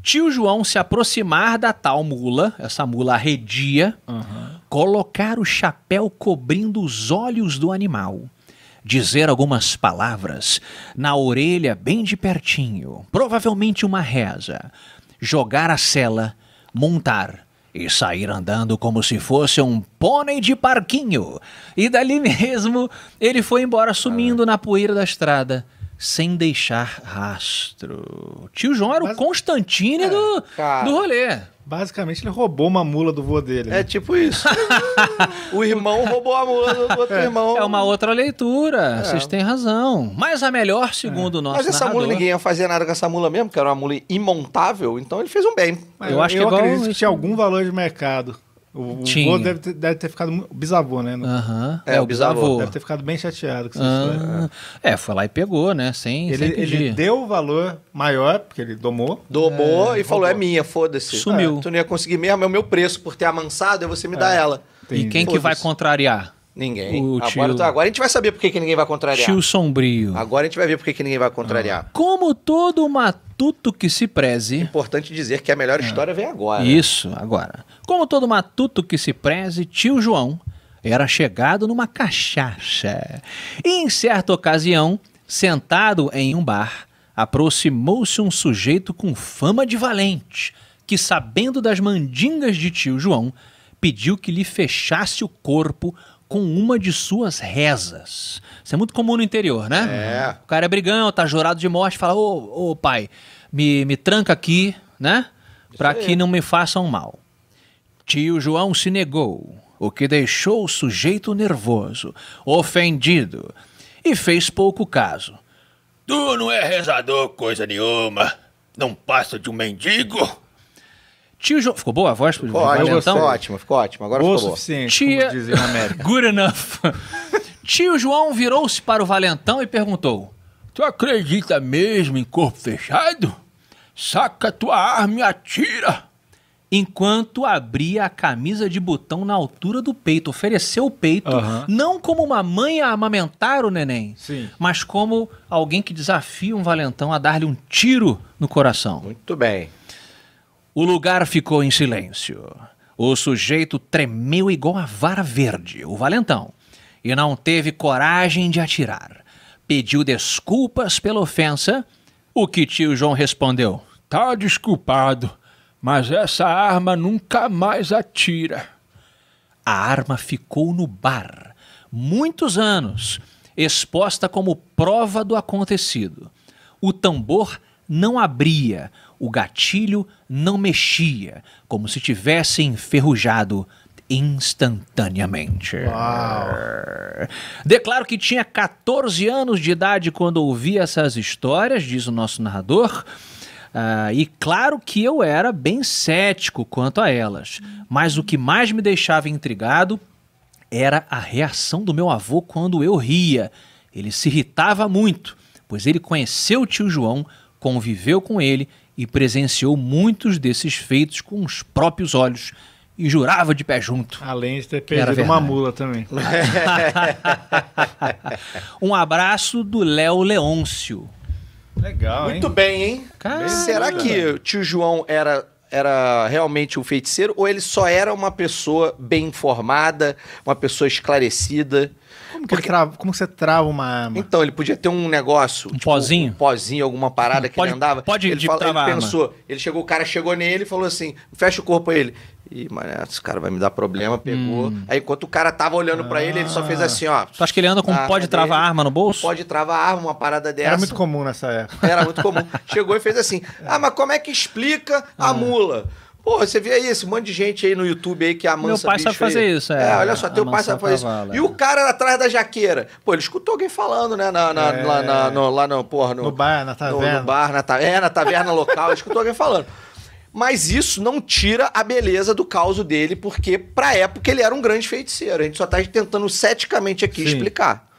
S1: Tio João se aproximar da tal mula, essa mula arredia, uhum. colocar o chapéu cobrindo os olhos do animal dizer algumas palavras na orelha bem de pertinho, provavelmente uma reza, jogar a sela, montar e sair andando como se fosse um pônei de parquinho. E dali mesmo ele foi embora sumindo ah, é. na poeira da estrada sem deixar rastro. Tio João era o Constantine é, do, do rolê. Basicamente, ele roubou uma mula do vô dele. Né? É tipo isso. (laughs) o irmão
S2: roubou a mula do outro é. irmão.
S1: É uma outra leitura, é. vocês têm razão. Mas a melhor, é. segundo o nosso Mas essa narrador... mula, ninguém
S2: ia fazer nada com essa mula mesmo, que era uma mula imontável, então ele fez um bem. Mas eu, eu acho que, eu igual... acredito que tinha
S3: algum valor de mercado. O, Tinha. deve ter, deve ter ficado. O bisavô, né? No... Uhum. É, é, o bisavô. bisavô. Deve ter ficado bem chateado com essa ah.
S1: É, foi lá e pegou, né? Sem, ele, sem pedir. Ele deu o valor maior, porque ele domou. Domou é, e falou: é
S2: minha, foda-se. Sumiu. Ah, tu não ia conseguir mesmo, é o meu preço por ter amansado, é você me é. dar ela. Entendi. E quem que vai contrariar? Ninguém. O agora, tio... Tá- agora a gente vai saber por que, que ninguém vai contrariar. Tio Sombrio. Agora a gente vai ver por que, que ninguém vai contrariar. Ah. Como todo matuto que se preze. Importante dizer que a melhor ah. história vem agora. Isso, agora.
S1: Como todo matuto que se preze, tio João era chegado numa cachaça. E em certa ocasião, sentado em um bar, aproximou-se um sujeito com fama de valente, que sabendo das mandingas de tio João, pediu que lhe fechasse o corpo com uma de suas rezas. Isso é muito comum no interior, né? É. O cara é brigão, tá jurado de morte, fala: ô, ô pai, me, me tranca aqui, né? Para que não me façam mal. Tio João se negou, o que deixou o sujeito nervoso, ofendido, e fez pouco caso. Tu não é rezador coisa nenhuma. Não passa de um mendigo. Tio João. Ficou boa a voz? Ficou ótimo, ficou ótimo, ficou ótimo. Agora boa ficou suficiente, boa. Tia... dizem na América. (laughs) Good enough. Tio João virou-se para o Valentão e perguntou: Tu acredita mesmo em corpo fechado? Saca tua arma e atira! Enquanto abria a camisa de botão na altura do peito, ofereceu o peito, uhum. não como uma mãe a amamentar o neném, Sim. mas como alguém que desafia um valentão a dar-lhe um tiro no coração. Muito bem. O lugar ficou em silêncio. O sujeito tremeu igual a vara verde, o valentão, e não teve coragem de atirar. Pediu desculpas pela ofensa, o que tio João respondeu: Tá desculpado, mas essa arma nunca mais atira. A arma ficou no bar, muitos anos, exposta como prova do acontecido. O tambor não abria, o gatilho não mexia, como se tivesse enferrujado instantaneamente. Uau. Declaro que tinha 14 anos de idade quando ouvi essas histórias, diz o nosso narrador. Uh, e claro que eu era bem cético quanto a elas, mas o que mais me deixava intrigado era a reação do meu avô quando eu ria. Ele se irritava muito, pois ele conheceu o tio João, conviveu com ele e presenciou muitos desses feitos com os próprios olhos e jurava de pé junto. Além de ter perdido uma mula também. (laughs) um abraço do Léo Leôncio.
S2: Legal,
S3: Muito hein? bem, hein? Caramba. Será
S2: que o tio João era era realmente um feiticeiro ou ele só era uma pessoa bem informada, uma pessoa esclarecida
S3: como, Porque... trava, como você trava uma arma?
S2: Então, ele podia ter um negócio. Um tipo, pozinho? Um pozinho, alguma parada que pode, ele andava. Pode ele, fala, ele pensou. Ele chegou, o cara chegou nele e falou assim: fecha o corpo a ele. Ih, mano, esse cara vai me dar problema, pegou. Hum. Aí enquanto o cara tava olhando ah. para ele, ele só fez ah. assim, ó. Tu
S3: acha que ele anda com um ah, pó travar arma no bolso? pode
S2: travar arma, uma parada dessa. Era muito
S3: comum nessa época.
S2: Era muito comum. Chegou e fez assim: "Ah, mas como é que explica a ah. mula?" Pô, você vê aí esse monte de gente aí no YouTube aí que amansa Meu pai bicho sabe fazer isso, é. É, olha só, teu pai sabe fazer cavalo, isso. É. E o é. cara atrás da jaqueira. Pô, ele escutou alguém falando, né? Na, na, é... lá, na, no, lá no, porra, no, no bar, na taverna. No, no bar, na taverna, é, na taverna local, ele escutou alguém falando. Mas isso não tira a beleza do caos dele, porque pra época ele era um grande feiticeiro. A gente só tá tentando ceticamente aqui Sim. explicar.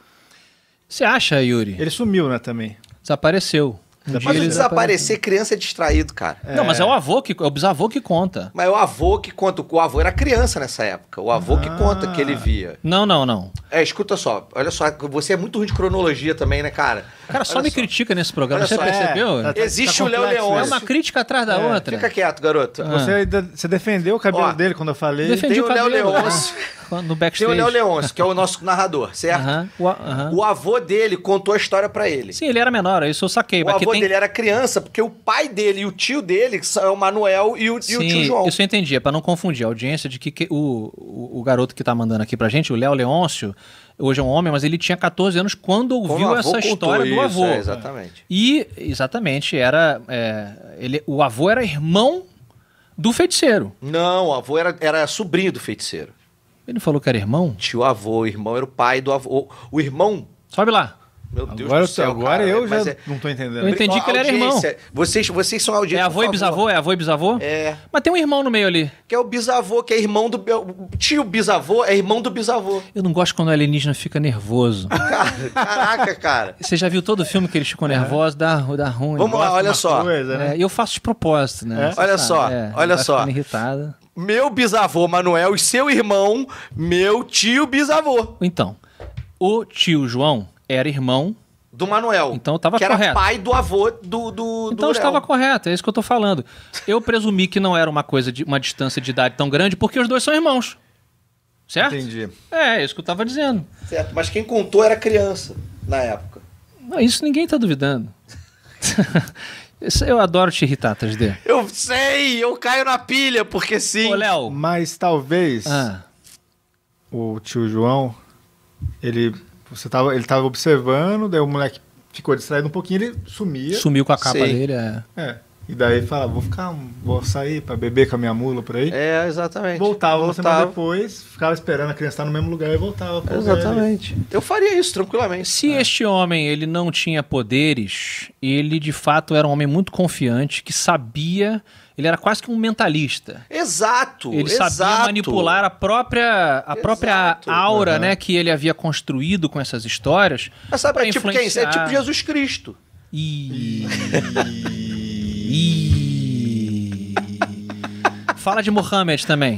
S4: Você
S1: acha, Yuri? Ele sumiu, né, também. Desapareceu. Um mas o desaparecer,
S2: criança é distraído, cara. É. Não, mas é o
S1: é. avô que é o bisavô que conta.
S2: Mas é o avô que conta. O avô era criança nessa época. O avô ah. que conta que ele ah. via.
S1: Não, não, não.
S2: É, escuta só. Olha só, você é muito ruim de cronologia também, né, cara? Cara, só Olha me só. critica nesse programa, Olha você só, é, percebeu? É, tá- Existe o Léo
S3: complexo É uma crítica atrás da é, outra. Fica quieto,
S2: garoto. Ah. Você,
S3: você defendeu o cabelo Ó, dele quando eu falei. Defendi tem o Léo cabelo, Leôncio.
S2: Backstage. No Tem o Léo Leôncio, que é o nosso narrador, certo? o- O avô dele contou a história pra ele. Sim, ele era
S1: menor, isso eu saquei. O mas avô tem... dele
S2: era criança, porque o pai dele e o tio dele são o Manuel e o, e o tio Sim, João.
S1: isso eu entendi. É pra não confundir a audiência de que, que- o, o, o garoto que tá mandando aqui pra gente, o Léo Leôncio, hoje é um homem, mas ele tinha 14 anos quando ouviu essa história do avô. é, exatamente. E, exatamente, era. É, ele, o
S2: avô era irmão do feiticeiro. Não, o avô era, era sobrinho do feiticeiro. Ele falou que era irmão? Tio avô, o irmão era o pai do avô. O irmão. Sobe lá. Meu Deus agora, do céu. Agora cara, eu já é... não tô entendendo. Eu entendi que ele era irmão. Vocês, vocês são audiência. É avô e bisavô? É avô e bisavô? É. Mas tem um irmão no meio ali. Que é o bisavô, que é irmão do.
S1: Tio bisavô é irmão do bisavô. Eu não gosto quando o alienígena fica nervoso. (laughs) Caraca, cara. Você já viu todo o filme que ele ficou é. Dá, dá ruim. Vamos lá, olha só. Coisa, né? é, eu faço de propósito, né? É. Olha sabe, só, é, olha só. Irritada.
S2: Meu bisavô Manuel e seu
S1: irmão, meu tio bisavô. Então, o tio João era irmão do Manuel. Então estava que correto. era pai do
S2: avô do. do então estava
S1: correto, é isso que eu estou falando. Eu presumi que não era uma coisa de uma distância de idade tão grande, porque os dois são irmãos.
S2: Certo? Entendi. É, é isso que eu estava dizendo. Certo, mas quem contou era criança na época.
S1: Não, isso ninguém está duvidando. (laughs) Eu adoro te irritar,
S2: 3D.
S3: Eu sei, eu caio na pilha, porque sim. Ô, Léo. Mas talvez ah. o tio João, ele você tava, ele tava observando, daí o moleque ficou distraído um pouquinho, ele sumia. Sumiu com a capa dele, é. É. E daí fala, vou ficar, vou sair para beber com a minha mula por aí. É, exatamente. Voltava, voltava. uma semana depois, ficava esperando a criança estar no mesmo lugar e voltava. Exatamente. Eu faria isso tranquilamente. Se é. este
S1: homem ele não tinha poderes, ele de fato era um homem muito confiante, que sabia ele era quase que um mentalista.
S2: Exato. Ele sabia manipular a
S1: própria, a própria aura, uhum. né, que ele havia construído com essas histórias.
S2: Mas sabe, é tipo quem? É tipo Jesus Cristo. E... (laughs) (laughs)
S1: Fala de Mohammed também.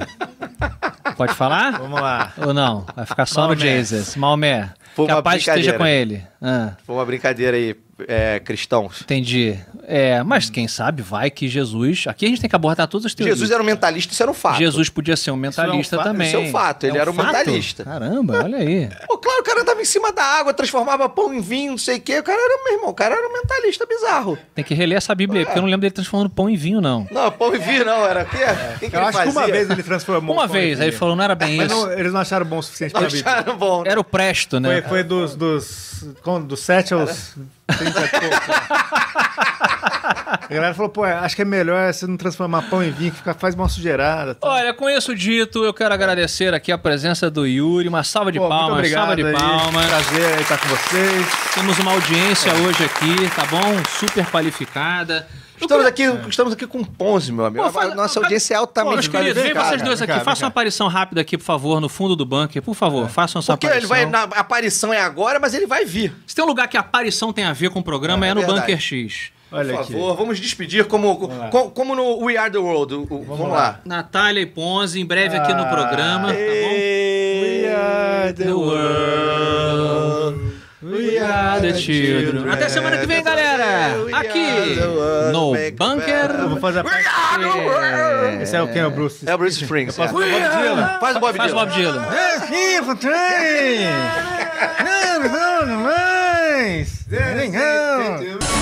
S1: Pode falar? Vamos lá. Ou não? Vai ficar só Maomé. no Jesus. Maomé. Foi que a paz esteja com ele. Ah. Foi
S2: uma brincadeira aí é, cristãos. Entendi.
S1: É, mas quem sabe vai que Jesus. Aqui a gente tem que abordar todas as teorias. Jesus
S2: era um mentalista, isso era um fato. Jesus
S1: podia ser um mentalista isso é um também. Isso é um fato, ele é um era um fato? mentalista.
S2: Caramba, olha aí. (laughs) Pô, claro, o cara andava em cima da água, transformava pão em vinho, não sei o quê. O cara era, meu irmão, o cara era um mentalista bizarro.
S1: Tem que reler essa Bíblia aí, porque eu não lembro dele transformando pão em vinho, não.
S3: Não, pão em vinho não, era o quê? Que que eu acho fazia? que uma vez ele
S1: transformou. Uma vez, aí ele falou, não era bem isso. Não,
S3: eles não acharam bom o suficiente não pra Bíblia. Acharam bom, né? Era o presto, né? Foi, foi dos, dos, dos, dos sete aos. Era? (laughs) a galera falou, pô, acho que é melhor você não transformar pão em vinho, que fica, faz mal sujeirada. Tá?
S1: Olha, com isso dito, eu quero agradecer aqui a presença do Yuri. Uma salva de pô, palmas, muito obrigado salva de aí. palmas. Prazer estar com vocês. Temos uma audiência é. hoje aqui, tá bom? Super qualificada. Estamos aqui, é. estamos aqui com Ponzi, meu amigo.
S2: Pô, é faz- Nossa audiência é altamente Meus queridos, vem vocês dois aqui. Façam uma
S1: aparição rápida aqui, por favor, no fundo do bunker. Por favor, é. façam essa Porque ele aparição. vai,
S2: na, a aparição é agora, mas ele vai vir. Se tem um
S1: lugar que a aparição tem a ver com o programa, É, é, é no verdade. Bunker X. Por
S2: Olha aqui. favor, vamos despedir como, como, no We Are The World. o- o- Vamos, lá. Natália e Ponzi, em breve aqui no
S1: ah, programa, tá bom? We are the world are the
S3: children. Até semana que
S2: vem, galera. Aqui
S3: no Bunker. Eu vou fazer a parte. Esse é o quem? É o Bruce? É o Bruce Springs. Faz o Bob Dylan. Faz o Bob Dylan. Faz o Bob Dylan. Aqui, pro trem. Não, não, não mais. Não.